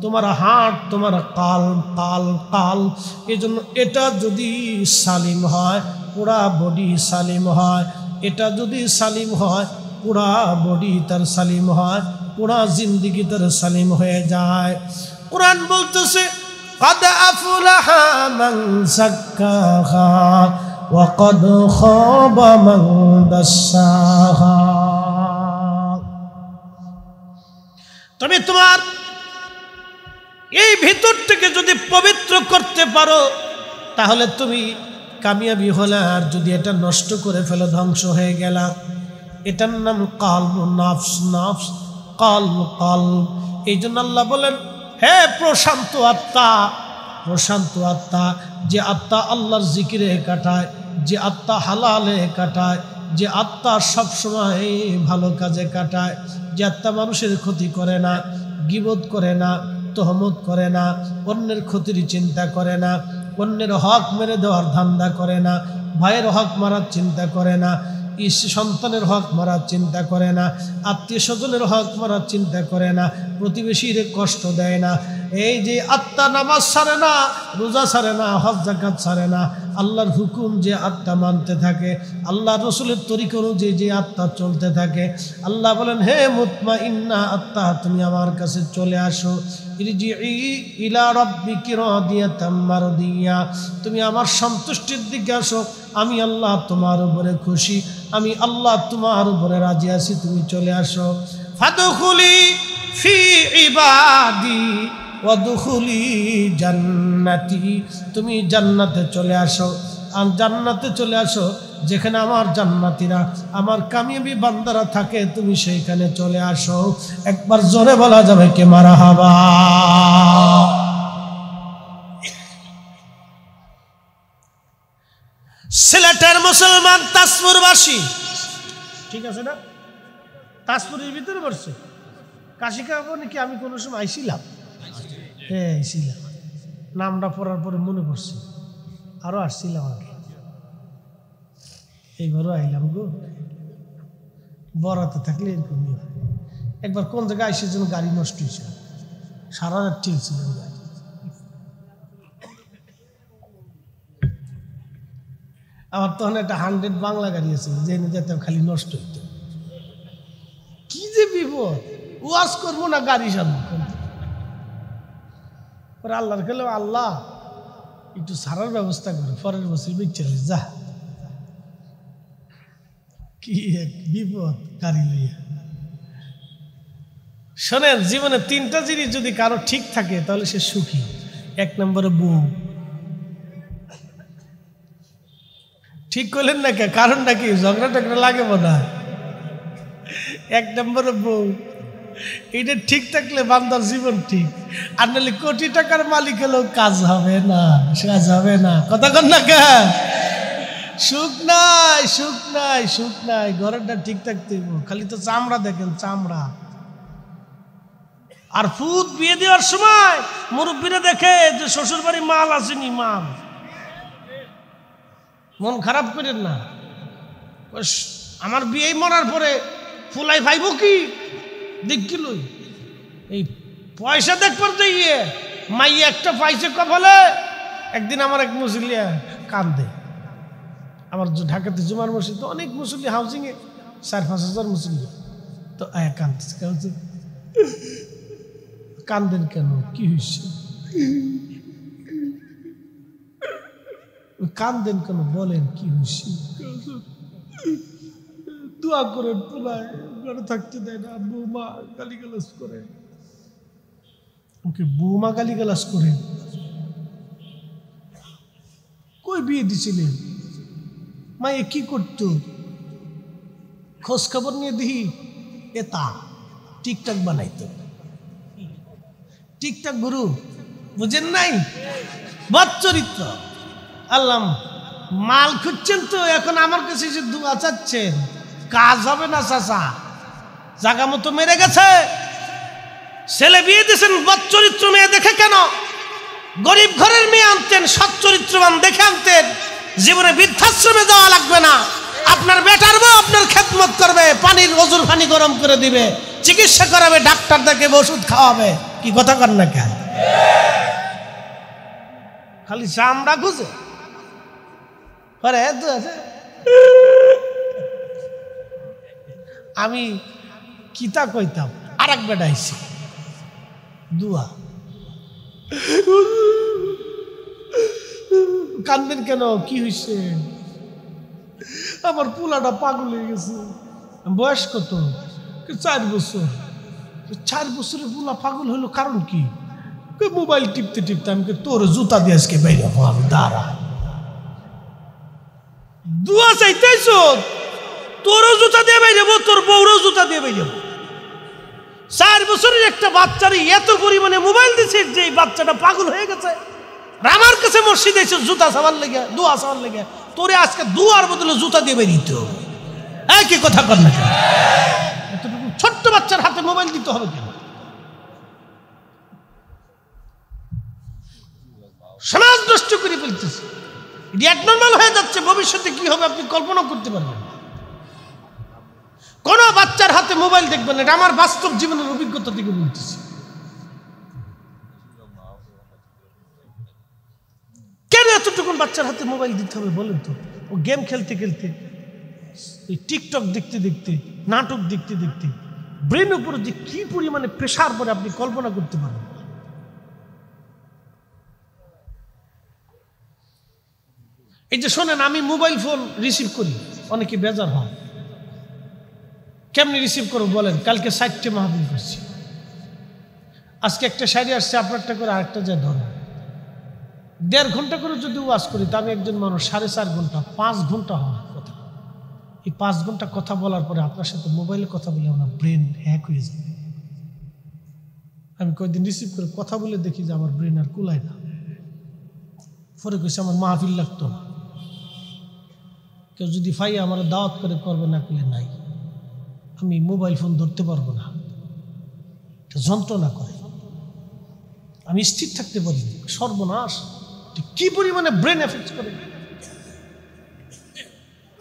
A: তোমার হাট তোমার কাল কাল কাল এজন্য এটা যদি সালিম হয় পুরা বডি সালিম হয় এটা যদি সালিম হয় পুরা বডি তার সালিম হয় পুরা জিন্দিগি তার সালিম হয়ে যায় কোরআন বলতেছে قد أفلح من زكاها وقد خاب من دساها তবে তোমার এই ভিতর থেকে যদি পবিত্র করতে পারো তাহলে তুমি কামিয়াবি হলে আর যদি এটা নষ্ট করে ফেলো ধ্বংস হয়ে গেলা এটার নাম কাল নাফস নাফস কাল কাল এই জন্য আল্লাহ বলেন হে প্রশান্ত আত্মা প্রশান্ত আত্মা যে আত্মা আল্লাহর জিকিরে কাটায় যে আত্মা হালালে কাটায় যে আত্মা সবসময় ভালো কাজে কাটায় যে আত্মা মানুষের ক্ষতি করে না গিবোধ করে না তহমত করে না অন্যের ক্ষতির চিন্তা করে না অন্যের হক মেরে দেওয়ার ধান্দা করে না ভাইয়ের হক মারার চিন্তা করে না সন্তানের হক মারার চিন্তা করে না আত্মীয় স্বজনের হক মারার চিন্তা করে না প্রতিবেশীর কষ্ট দেয় না এই যে আত্মা নামাজ সারে না রোজা সারে না হজ জাকাত সারে না আল্লাহর হুকুম যে আত্মা মানতে থাকে আল্লাহ রসুলের তরিক অনুযায়ী যে আত্মা চলতে থাকে আল্লাহ বলেন হে মুতমা ইন্না আত্মা তুমি আমার কাছে চলে আসো দিয়া তুমি আমার সন্তুষ্টির দিকে আসো আমি আল্লাহ তোমার উপরে খুশি আমি আল্লাহ তোমার উপরে রাজি আছি তুমি চলে আসো ফাদুকুলি ফি ইবাদি ওয়াদুখুলি জান্নাতি তুমি জান্নাতে চলে আসো আর জান্নাতে চলে আসো যেখানে আমার জান্নাতিরা আমার কামিয়াবি বান্দারা থাকে তুমি সেইখানে চলে আসো একবার জোরে বলা যাবে কে মারা হাবা সিলেটের মুসলমান তাজপুরবাসী ঠিক আছে না তাজপুরের ভিতরে পড়ছে কাশিকা নাকি আমি কোনো সময় আইসিলাম হ্যাঁ ছিলাম নামটা পড়ার পরে মনে পড়ছে আরও আসছিলাম আগে এইবারও আইলাম গো বরাতে থাকলে এরকমই হয় একবার কোন জায়গায় আসে যেন গাড়ি নষ্ট হয়েছিল সারা রাত ঠিকছিলেন গাড়ি আমার তখন একটা হান্ড্রেড বাংলা গাড়ি আছে যে যেতাম খালি নষ্ট হইত কি যে বিপদ ওয়াশ করবো না গাড়ি সামনে ওরা আল্লাহর গেলেও আল্লাহ একটু সারার ব্যবস্থা করে পরের বছর বিচ্ছে যা কি এক বিপদ গাড়ি লইয়া শোনেন জীবনে তিনটা জিনিস যদি কারো ঠিক থাকে তাহলে সে সুখী এক নম্বরে বউ ঠিক করলেন না কে কারণটা কি ঝগড়া টগড়া লাগে বোধ এক নম্বরে বউ এটা ঠিক থাকলে বান্দার জীবন ঠিক আর নাহলে কোটি টাকার মালিক হলেও কাজ হবে না কাজ হবে না কথা কন না কাজ সুখ নাই সুখ নাই সুখ নাই ঘরেরটা ঠিক থাকতে খালি তো চামড়া দেখেন চামড়া আর ফুদ বিয়ে দেওয়ার সময় মুরব্বীরা দেখে যে শ্বশুর বাড়ি মাল আসেনি মাল মন খারাপ করেন না আমার বিয়ে মরার পরে ফুলাই ভাইব কি দেখিলই এই পয়সা দেখবার তো ইয়ে মাই একটা পাইছে কপালে একদিন আমার এক মুসলিয়া কান্দে আমার ঢাকাতে জুমার মসজিদ অনেক মুসলি হাউসিংয়ে চার পাঁচ হাজার মুসলি তো আয়া কান্দছে কান্দছে কান্দেন কেন কি হয়েছে কান্দেন কেন বলেন কি হয়েছে দোয়া করে পোলায় থাকতে দেয় না বৌমা গালিগালাজ করে ওকে বৌমা গালিগালাজ করে কই বিয়ে দিছিলে মা এ কি করত খোঁজ খবর নিয়ে দিহি এ তা টিকটাক বানাইতো টিকটাক গুরু বুঝেন নাই বচ্চরিত্র আল্লাহ মাল খুঁজছেন তো এখন আমার কাছে যে দু আচাচ্ছেন কাজ হবে না চাচা জাগা মতো মেরে গেছে ছেলে বিয়ে দিয়েছেন চরিত্র মেয়ে দেখে কেন গরিব ঘরের মেয়ে আনতেন সচ্চরিত্রবান দেখে আনতেন জীবনে বৃদ্ধাশ্রমে যাওয়া লাগবে না আপনার বেটার বউ আপনার খেদমত করবে পানির অজুর পানি গরম করে দিবে চিকিৎসা করাবে ডাক্তার দেখে ওষুধ খাওয়াবে কি কথা কর না কেন খালি চামড়া খুঁজে দু আছে আমি কিতা কইতাম আর এক বেটা আইসি দুয়া কান্দেন কেন কি হয়েছে আমার পোলাটা পাগল হয়ে গেছে বয়স কত চার বছর চার বছরের পোলা পাগল হলো কারণ কি মোবাইল টিপতে টিপতে আমি তোর জুতা দিয়ে আজকে বাইরে দাঁড়া দুয়া চাইতেছ তোরও জুতা দিয়ে বেরিয়ে যাবো তোর বউরও জুতা দিয়ে বেরিয়ে যাবো চার বছরের একটা বাচ্চারে এত পরিমাণে মোবাইল দিছে যে বাচ্চাটা পাগল হয়ে গেছে আমার কাছে মসজিদ এসে জুতা সাবার লেগে দুয়া সাবার লেগে তোরে আজকে দুয়ার বদলে জুতা দিয়ে বেরিয়ে হবে একই কথা কর না ছোট্ট বাচ্চার হাতে মোবাইল দিতে হবে কেন সমাজ নষ্ট করে ফেলতেছে এটি এক নর্মাল হয়ে যাচ্ছে ভবিষ্যতে কি হবে আপনি কল্পনা করতে পারবেন কোনো বাচ্চার হাতে মোবাইল দেখবেন এটা আমার বাস্তব জীবনের অভিজ্ঞতা থেকে বলতেছি কেন এতটুকুন বাচ্চার হাতে মোবাইল দিতে হবে বলেন তো ও গেম খেলতে খেলতে এই টিকটক দেখতে দেখতে নাটক দেখতে দেখতে ব্রেনের উপর যে কি পরিমাণে প্রেশার পরে আপনি কল্পনা করতে পারেন এই যে শোনেন আমি মোবাইল ফোন রিসিভ করি অনেকে বেজার হয় কেমনি রিসিভ করবো বলেন কালকে ষাটটি মাহফিল করছি আজকে একটা শাড়ি আসছে আপনারটা করে আরেকটা যে ধরো দেড় ঘন্টা করে যদি ওয়াশ করি তা আমি একজন মানুষ সাড়ে চার ঘন্টা পাঁচ ঘন্টা হওয়ার কথা এই পাঁচ ঘন্টা কথা বলার পরে আপনার সাথে মোবাইলে কথা বলে আমার ব্রেন হ্যাক হয়ে যাবে আমি কয়েকদিন রিসিভ করে কথা বলে দেখি যে আমার ব্রেন আর কুলায় না পরে কেছে আমার মাহফিল লাগতো না কেউ যদি ফাই আমার দাওয়াত করে করবে না করলে নাই আমি মোবাইল ফোন ধরতে পারবো না যন্ত্রণা করে আমি স্থির থাকতে পারি সর্বনাশ কি পরিমাণে ব্রেন এফেক্ট করে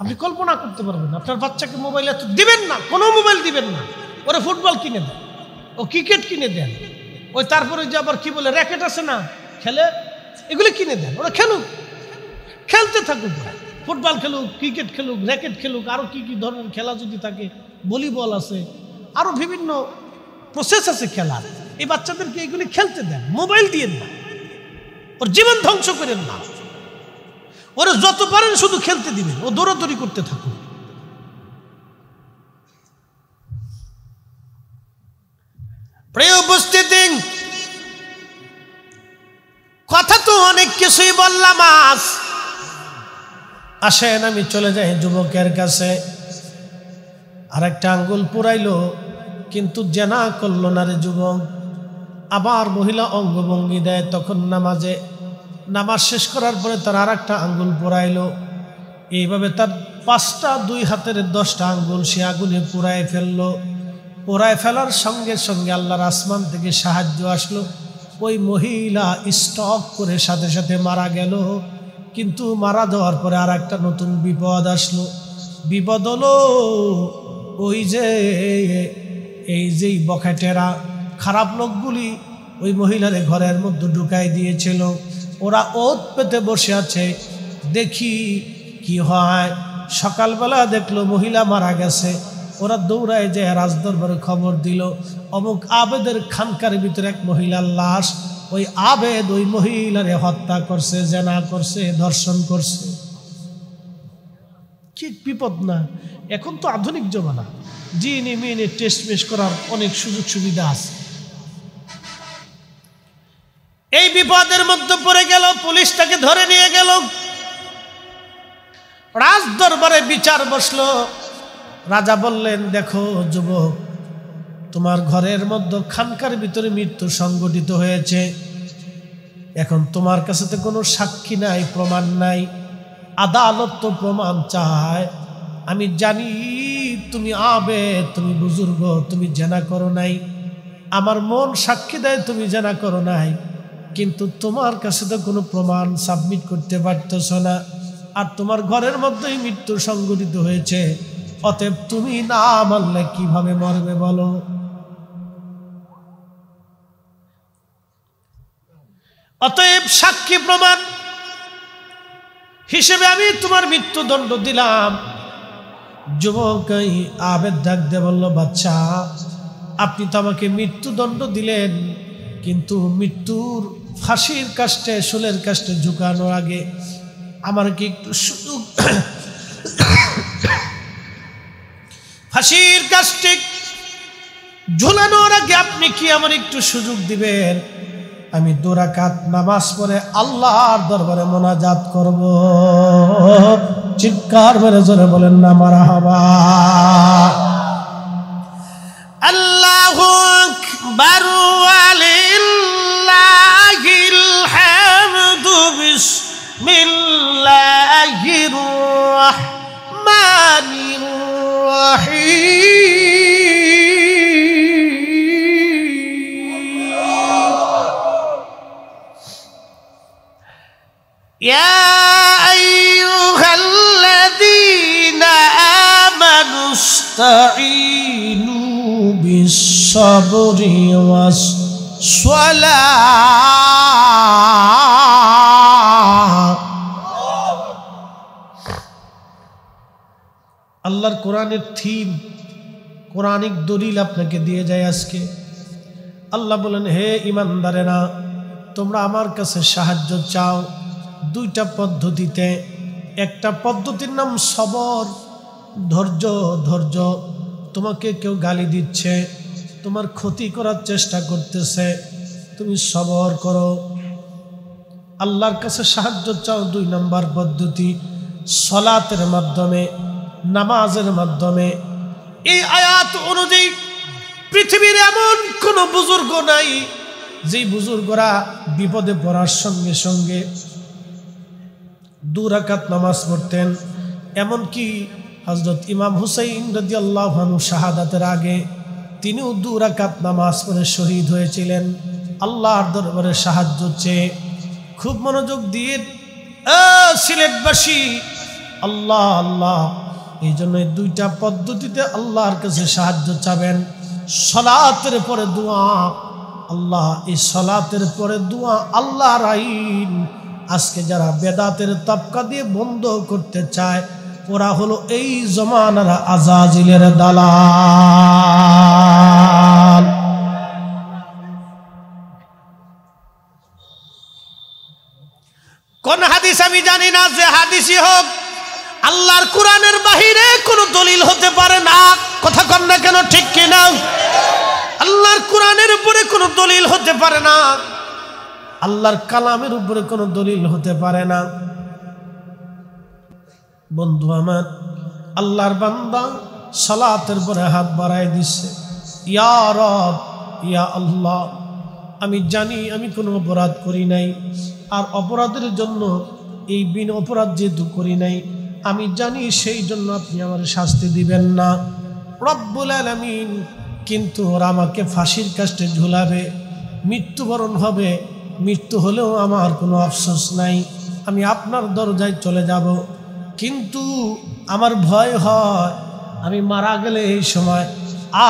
A: আপনি কল্পনা করতে পারবেন আপনার বাচ্চাকে মোবাইল এত দিবেন না কোনো মোবাইল দিবেন না ওরে ফুটবল কিনে দেন ও ক্রিকেট কিনে দেন ওই তারপরে যে আবার কি বলে র্যাকেট আছে না খেলে এগুলো কিনে দেন ওরা খেলুক খেলতে থাকুক ফুটবল খেলুক ক্রিকেট খেলুক র্যাকেট খেলুক আরও কি কি ধরনের খেলা যদি থাকে ভলিবল আছে আরও বিভিন্ন প্রসেস আছে খেলার এই বাচ্চাদেরকে এইগুলি খেলতে দেন মোবাইল দিয়ে না ওর জীবন ধ্বংস করেন না ওরা যত পারেন শুধু খেলতে দিবেন ও দৌড়াদৌড়ি করতে থাকুন প্রিয় কথা তো অনেক কিছুই বললাম আজ আসেন আমি চলে যাই যুবকের কাছে আর একটা আঙ্গুল পুরাইল কিন্তু জেনা করল না রে যুবক আবার মহিলা অঙ্গভঙ্গি দেয় তখন নামাজে নামাজ শেষ করার পরে তার আর একটা আঙ্গুল পোড়াইল এইভাবে তার পাঁচটা দুই হাতের দশটা আঙ্গুল সে আগুনে পোড়ায় ফেলল পোড়ায় ফেলার সঙ্গে সঙ্গে আল্লাহর আসমান থেকে সাহায্য আসলো ওই মহিলা স্টক করে সাথে সাথে মারা গেল কিন্তু মারা দেওয়ার পরে আর একটা নতুন বিপদ আসলো বিপদ হলো ওই যে এই যেই বখেটেরা খারাপ লোকগুলি ওই মহিলার ঘরের মধ্যে ঢুকাই দিয়েছিল ওরা ওত পেতে বসে আছে দেখি কি হয় সকালবেলা দেখলো মহিলা মারা গেছে ওরা দৌড়ায় যে রাজদরবারে খবর দিল অমুক আবেদের খানকার ভিতরে এক মহিলার লাশ ওই আবেদ ওই মহিলারে হত্যা করছে জেনা করছে ধর্ষণ করছে ঠিক বিপদ না এখন তো আধুনিক জমানা জিনে মেনে টেস্ট মেস করার অনেক সুযোগ সুবিধা আছে এই বিপদের মধ্যে পড়ে গেল পুলিশ তাকে ধরে নিয়ে গেল রাজ দরবারে বিচার বসলো রাজা বললেন দেখো যুবক তোমার ঘরের মধ্যে খানকার ভিতরে মৃত্যু সংগঠিত হয়েছে এখন তোমার কাছে তো কোনো সাক্ষী নাই প্রমাণ নাই আদালত তো প্রমাণ চায় আমি জানি তুমি আবে তুমি বুজুর্গ তুমি জেনা করো নাই আমার মন সাক্ষী দেয় তুমি জেনা করো নাই কিন্তু তোমার কাছে তো কোনো প্রমাণ সাবমিট করতে পারতেছ না আর তোমার ঘরের মধ্যেই মৃত্যু সংঘটিত হয়েছে অতএব তুমি না মানলে কিভাবে মরবে বলো অতএব সাক্ষী প্রমাণ হিসেবে আমি তোমার মৃত্যুদণ্ড দিলাম যুবক আবেদ ডাক দে বলল বাচ্চা আপনি তো আমাকে মৃত্যুদণ্ড দিলেন কিন্তু মৃত্যুর ফাঁসির কাষ্টে শুলের কাষ্টে ঝুঁকানোর আগে আমার কি একটু সুযোগ ফাঁসির কাষ্টে ঝুলানোর আগে আপনি কি আমার একটু সুযোগ দিবেন আমি দুরাকাত নামাজ পড়ে আল্লাহর দরবারে মোনাজাত করব চিৎকার করে জোরে বলেন না মারা হবা আল্লাহ বারুয়ালে واستعينوا بالصبر والصلاة আল্লাহর কোরআনের থিম কোরআনিক দলিল আপনাকে দিয়ে যায় আজকে আল্লাহ বলেন হে ইমানদারেরা তোমরা আমার কাছে সাহায্য চাও দুইটা পদ্ধতিতে একটা পদ্ধতির নাম সবর ধৈর্য ধৈর্য তোমাকে কেউ গালি দিচ্ছে তোমার ক্ষতি করার চেষ্টা করতেছে তুমি সবর করো আল্লাহর কাছে সাহায্য চাও দুই নম্বর পদ্ধতি সলাতের মাধ্যমে নামাজের মাধ্যমে এই আয়াত অনুযায়ী পৃথিবীর এমন কোনো বুজুর্গ নাই যে বুজুর্গরা বিপদে পড়ার সঙ্গে সঙ্গে দুরাকাত নামাজ পড়তেন এমনকি হজরত ইমাম হুসাইন রদি আল্লাহানু শাহাদাতের আগে তিনি উদ্দুরাকাত নামাজ পড়ে শহীদ হয়েছিলেন আল্লাহর দরবারে সাহায্য চেয়ে খুব মনোযোগ দিয়ে সিলেটবাসী আল্লাহ আল্লাহ এই জন্য দুইটা পদ্ধতিতে আল্লাহর কাছে সাহায্য চাবেন সলাতের পরে দোয়া আল্লাহ এই সলাতের পরে দোয়া আল্লাহর আইন আজকে যারা বেদাতের তপকা দিয়ে বন্ধ করতে চায় ওরা হলো এই জমানারা আজাজিলের দালাল কোন হাদিস আমি জানি না যে হাদিসই হোক আল্লাহর কোরআনের বাহিরে কোনো দলিল হতে পারে না কথা কন না কেন ঠিক কিনা আল্লাহর কোরআনের উপরে কোনো দলিল হতে পারে না আল্লাহর কালামের উপরে কোনো দলিল হতে পারে না বন্ধু আমার আল্লাহর বান্দা সালাতের পরে হাত বাড়ায় দিচ্ছে ইয়া রব ইয়া আল্লাহ আমি জানি আমি কোনো অপরাধ করি নাই আর অপরাধের জন্য এই বিন অপরাধ যেহেতু করি নাই আমি জানি সেই জন্য আপনি আমার শাস্তি দিবেন না রব্বুল আলামিন কিন্তু ওরা আমাকে ফাঁসির কাস্টে ঝুলাবে মৃত্যুবরণ হবে মৃত্যু হলেও আমার কোনো আফসোস নাই আমি আপনার দরজায় চলে যাব কিন্তু আমার ভয় হয় আমি মারা গেলে এই সময়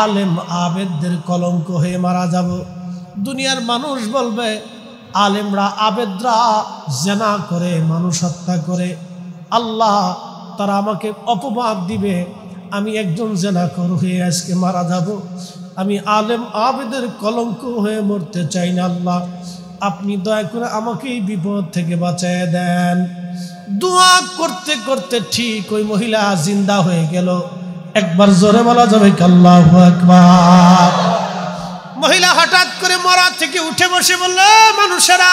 A: আলেম আবেদদের কলঙ্ক হয়ে মারা যাব দুনিয়ার মানুষ বলবে আলেমরা আবেদরা জেনা করে মানুষ হত্যা করে আল্লাহ তারা আমাকে অপবাদ দিবে আমি একজন জেনাকর হয়ে আজকে মারা যাব আমি আলেম আবেদের কলঙ্ক হয়ে মরতে চাই না আল্লাহ আপনি দয়া করে আমাকেই বিপদ থেকে বাঁচায় দেন দোয়া করতে করতে ঠিক ওই মহিলা জিন্দা হয়ে গেল একবার জোরে বলা যাবে কাল্লাহ একবার মহিলা হঠাৎ করে মরা থেকে উঠে বসে বললো মানুষেরা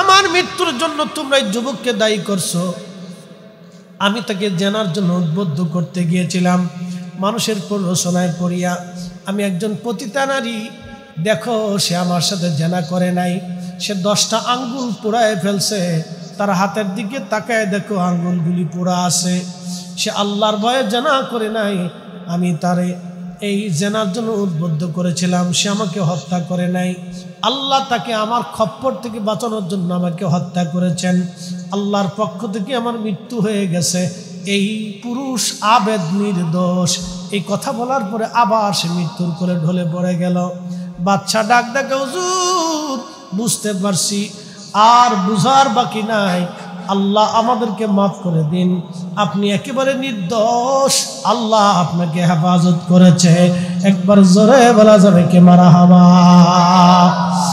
A: আমার মৃত্যুর জন্য তোমরা এই যুবককে দায়ী করছো আমি তাকে জানার জন্য উদ্বুদ্ধ করতে গিয়েছিলাম মানুষের প্ররোচনায় পড়িয়া আমি একজন পতিতা নারী দেখো সে আমার সাথে জানা করে নাই সে দশটা আঙ্গুল পোড়ায় ফেলছে তার হাতের দিকে তাকায় দেখো আঙ্গুলগুলি পোড়া আছে সে আল্লাহর ভয়ে জেনা করে নাই আমি তারে এই জেনার জন্য উদ্বুদ্ধ করেছিলাম সে আমাকে হত্যা করে নাই আল্লাহ তাকে আমার খপ্পর থেকে বাঁচানোর জন্য আমাকে হত্যা করেছেন আল্লাহর পক্ষ থেকে আমার মৃত্যু হয়ে গেছে এই পুরুষ আবেদ নির্দোষ এই কথা বলার পরে আবার সে মৃত্যুর করে ঢলে পড়ে গেল বাচ্চা ডাক দেখে হুজুর বুঝতে পারছি আর বুঝার বাকি নাই আল্লাহ আমাদেরকে মাফ করে দিন আপনি একেবারে নির্দোষ আল্লাহ আপনাকে হেফাজত করেছে একবার জোরে বলা যাবে কে মারা হাবা